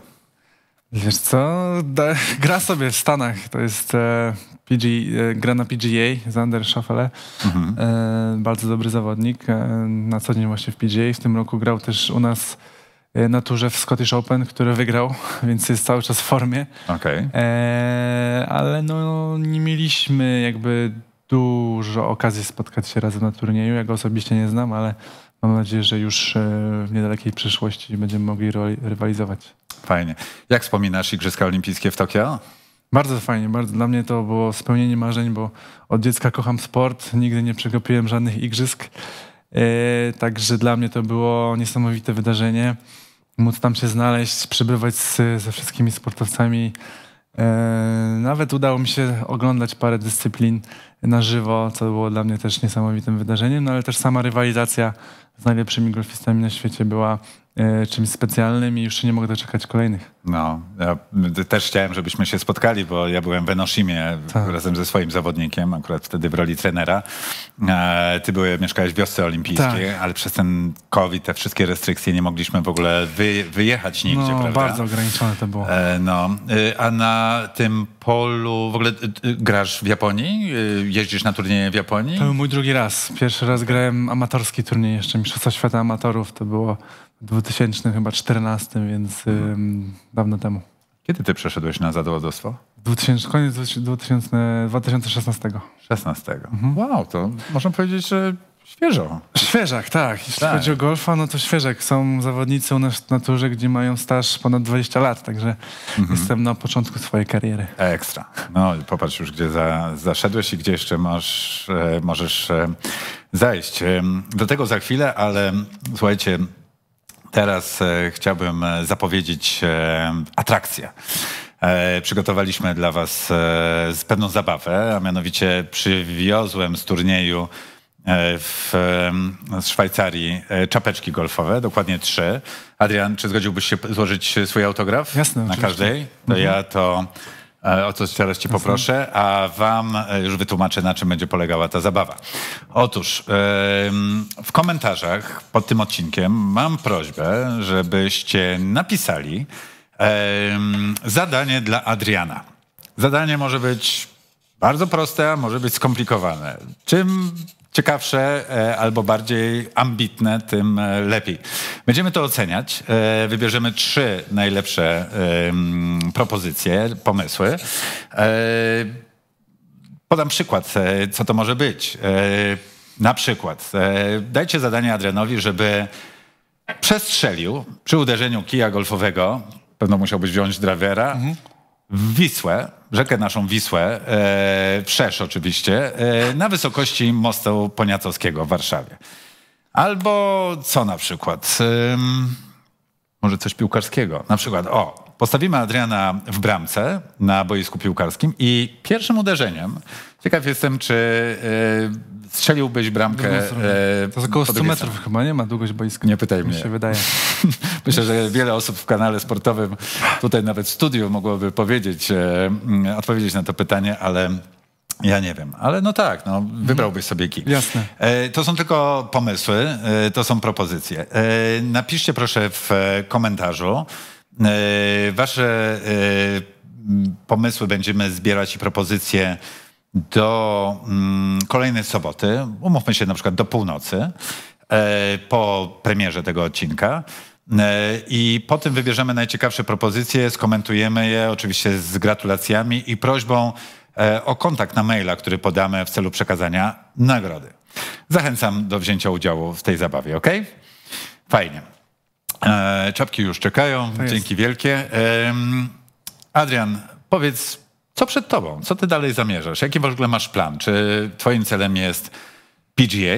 Wiesz co, da, gra sobie w Stanach, to jest e, PG, e, gra na PGA, Zander Schaffele, e, mhm. e, bardzo dobry zawodnik, e, na co dzień właśnie w PGA, w tym roku grał też u nas E, na turze w Scottish Open, który wygrał, więc jest cały czas w formie. Okay. E, ale no, nie mieliśmy jakby dużo okazji spotkać się razem na turnieju. Ja go osobiście nie znam, ale mam nadzieję, że już e, w niedalekiej przyszłości będziemy mogli rywalizować. Fajnie. Jak wspominasz Igrzyska Olimpijskie w Tokio? Bardzo fajnie, bardzo. Dla mnie to było spełnienie marzeń, bo od dziecka kocham sport, nigdy nie przegapiłem żadnych igrzysk. E, także dla mnie to było niesamowite wydarzenie móc tam się znaleźć, przebywać z, ze wszystkimi sportowcami. E, nawet udało mi się oglądać parę dyscyplin na żywo, co było dla mnie też niesamowitym wydarzeniem, no ale też sama rywalizacja z najlepszymi golfistami na świecie była E, czymś specjalnym i już się nie mogę doczekać kolejnych. No, ja też chciałem, żebyśmy się spotkali, bo ja byłem w Enoshimie tak. razem ze swoim zawodnikiem, akurat wtedy w roli trenera. E, ty byłeś, mieszkałeś w wiosce olimpijskiej, tak. ale przez ten COVID, te wszystkie restrykcje nie mogliśmy w ogóle wy, wyjechać nigdzie, no, prawda? bardzo ograniczone to było. E, no, a na tym polu w ogóle grasz w Japonii? Jeździsz na turnieje w Japonii? To był mój drugi raz. Pierwszy raz grałem amatorski turniej jeszcze, Mistrzostwa Świata Amatorów. To było 2014, chyba więc mhm. dawno temu. Kiedy ty przeszedłeś na zadowodowstwo? 2000, koniec 2000, 2016. 16. Mhm. Wow, to można powiedzieć, że świeżo. Świeżak, tak. Jeśli tak. chodzi o golfa, no to świeżak. Są zawodnicy u nas na naturze, gdzie mają staż ponad 20 lat, także mhm. jestem na początku swojej kariery. Ekstra. No popatrz już, gdzie za, zaszedłeś i gdzie jeszcze masz, e, możesz e, zajść. E, do tego za chwilę, ale słuchajcie, Teraz e, chciałbym e, zapowiedzieć e, atrakcję. Przygotowaliśmy dla Was pewną zabawę, a mianowicie przywiozłem z turnieju w, z Szwajcarii czapeczki golfowe, dokładnie trzy. Adrian, czy zgodziłbyś się złożyć swój autograf? Jasne. Na oczywiście. każdej? To mhm. ja to E, o co teraz cię poproszę, a wam e, już wytłumaczę, na czym będzie polegała ta zabawa. Otóż w komentarzach pod tym odcinkiem mam prośbę, żebyście napisali zadanie dla Adriana. Zadanie może być bardzo proste, a może być skomplikowane. Czym ciekawsze e, albo bardziej ambitne, tym e, lepiej. Będziemy to oceniać. E, wybierzemy trzy najlepsze propozycje, pomysły. Podam przykład, co to może być. Na przykład, dajcie zadanie Adrenowi, żeby przestrzelił przy uderzeniu kija golfowego, pewno musiałbyś wziąć drawera, mhm. Wisłę, rzekę naszą Wisłę, e, Przesz oczywiście, e, na wysokości mostu Poniatowskiego w Warszawie. Albo co na przykład? E, może coś piłkarskiego. Na przykład, o, postawimy Adriana w bramce na boisku piłkarskim i pierwszym uderzeniem, ciekaw jestem, czy e, strzeliłbyś bramkę. E, to jest około 100 metrów chyba, nie ma długość boiska. Nie pytaj tak mnie. Mi się wydaje. Myślę, że wiele osób w kanale sportowym, tutaj nawet w studiu mogłoby powiedzieć, e, mm, odpowiedzieć na to pytanie, ale ja nie wiem, ale no tak, no, mhm. wybrałbyś sobie kim. Jasne. E, to są tylko pomysły, to są propozycje. Napiszcie proszę w komentarzu wasze pomysły, będziemy zbierać i propozycje do mm, kolejnej soboty, umówmy się na przykład do północy, e, po premierze tego odcinka. E, I po tym wybierzemy najciekawsze propozycje, skomentujemy je oczywiście z gratulacjami i prośbą e, o kontakt na maila, który podamy w celu przekazania nagrody. Zachęcam do wzięcia udziału w tej zabawie, ok? Fajnie. E, czapki już czekają, dzięki wielkie. Adrian, powiedz co przed tobą? Co ty dalej zamierzasz? Jaki w ogóle masz plan? Czy twoim celem jest PGA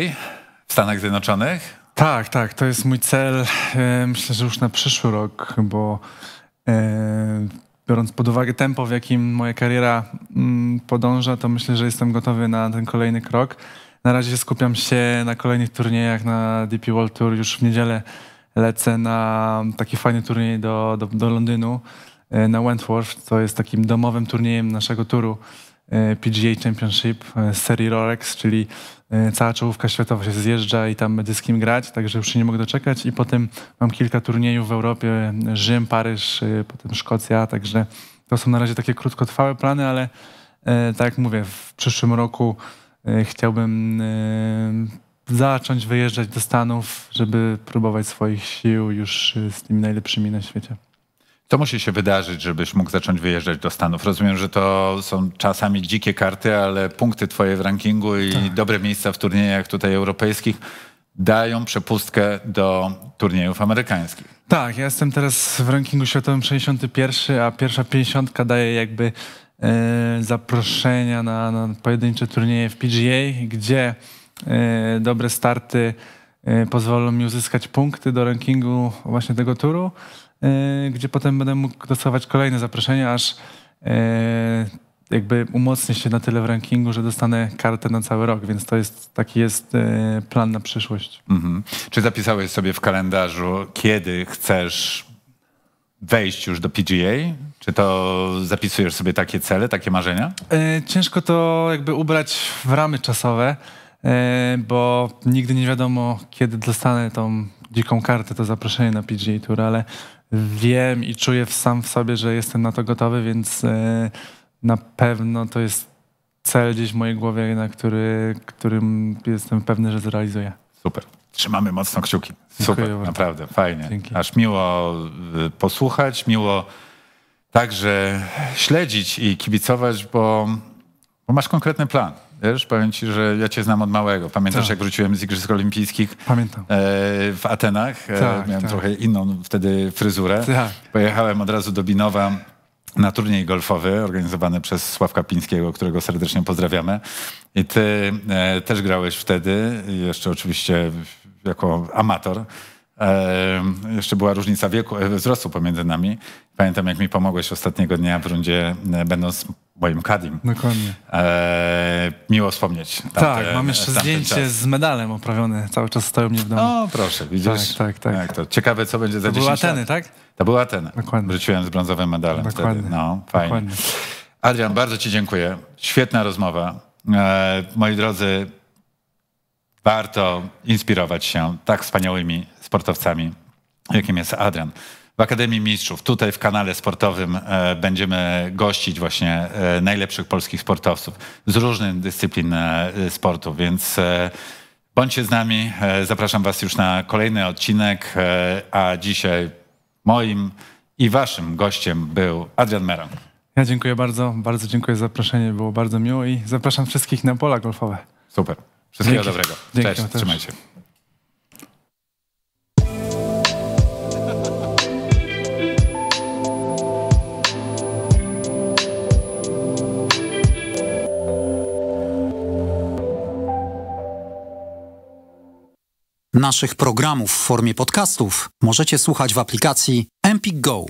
w Stanach Zjednoczonych? Tak, tak, to jest mój cel. E, myślę, że już na przyszły rok, bo e, biorąc pod uwagę tempo, w jakim moja kariera mm, podąża, to myślę, że jestem gotowy na ten kolejny krok. Na razie skupiam się na kolejnych turniejach na DP World Tour. Już w niedzielę lecę na taki fajny turniej do, do, do Londynu. E, na Wentworth, co jest takim domowym turniejem naszego turu e, PGA Championship e, z serii Rolex, czyli cała czołówka światowa się zjeżdża i tam będę z kim grać, także już się nie mogę doczekać i potem mam kilka turniejów w Europie, Rzym, Paryż, potem Szkocja, także to są na razie takie krótkotrwałe plany, ale tak jak mówię, w przyszłym roku chciałbym zacząć wyjeżdżać do Stanów, żeby próbować swoich sił już z tymi najlepszymi na świecie. To musi się wydarzyć, żebyś mógł zacząć wyjeżdżać do Stanów. Rozumiem, że to są czasami dzikie karty, ale punkty twoje w rankingu i tak. dobre miejsca w turniejach tutaj europejskich dają przepustkę do turniejów amerykańskich. Tak, ja jestem teraz w rankingu światowym 61, a pierwsza 50 daje jakby e, zaproszenia na, na, pojedyncze turnieje w PGA, gdzie e, dobre starty e, pozwolą mi uzyskać punkty do rankingu właśnie tego turu. E, gdzie potem będę mógł dostawać kolejne zaproszenia, aż e, jakby umocnię się na tyle w rankingu, że dostanę kartę na cały rok, więc to jest taki jest e, plan na przyszłość. Mhm. Czy zapisałeś sobie w kalendarzu, kiedy chcesz wejść już do PGA? Czy to zapisujesz sobie takie cele, takie marzenia? Ciężko to jakby ubrać w ramy czasowe, bo nigdy nie wiadomo, kiedy dostanę tą dziką kartę, to zaproszenie na PGA Tour, ale wiem i czuję sam w sobie, że jestem na to gotowy, więc e, na pewno to jest cel gdzieś w mojej głowie, na który, którym jestem pewny, że zrealizuję. Super. Trzymamy mocno kciuki. Super, Dziękuję naprawdę, bardzo. fajnie. Dzięki. Aż miło e, posłuchać, miło także śledzić i kibicować, bo, bo masz konkretny plan. Wiesz, powiem ci, że ja cię znam od małego. Pamiętasz, tak. jak wróciłem z Igrzysk Olimpijskich? Pamiętam. E, w Atenach. E, tak, e, miałem tak. trochę inną wtedy fryzurę. Tak. Pojechałem od razu do Binowa na turniej golfowy organizowany przez Sławka Pińskiego, którego serdecznie pozdrawiamy. I ty e, też grałeś wtedy, jeszcze oczywiście jako amator. E, jeszcze była różnica wieku, e, wzrostu pomiędzy nami. Pamiętam, jak mi pomogłeś ostatniego dnia w rundzie, e, będąc moim kadim. Dokładnie. E, miło wspomnieć. Tamte, tak, mam jeszcze zdjęcie z medalem oprawione, cały czas stoją mnie w domu. O, proszę, widzisz? Tak, tak, tak. to? Ciekawe, co będzie za to 10 lat. To była Ateny, tak? To była Ateny. Dokładnie. Wróciłem z brązowym medalem Dokładnie. Wtedy. No, fajnie. Dokładnie. Adrian, bardzo ci dziękuję. Świetna rozmowa. E, moi drodzy, warto inspirować się tak wspaniałymi sportowcami, jakim jest Adrian w Akademii Mistrzów, tutaj w kanale sportowym e, będziemy gościć właśnie e, najlepszych polskich sportowców z różnych dyscyplin e, sportu, więc bądźcie z nami. Zapraszam Was już na kolejny odcinek, a dzisiaj moim i Waszym gościem był Adrian Meran. Ja dziękuję bardzo, bardzo dziękuję za zaproszenie, było bardzo miło i zapraszam wszystkich na pola golfowe. Super. Wszystkiego Dzięki. dobrego. Cześć, Dzięki, trzymajcie. Naszych programów w formie podcastów możecie słuchać w aplikacji Empik Go.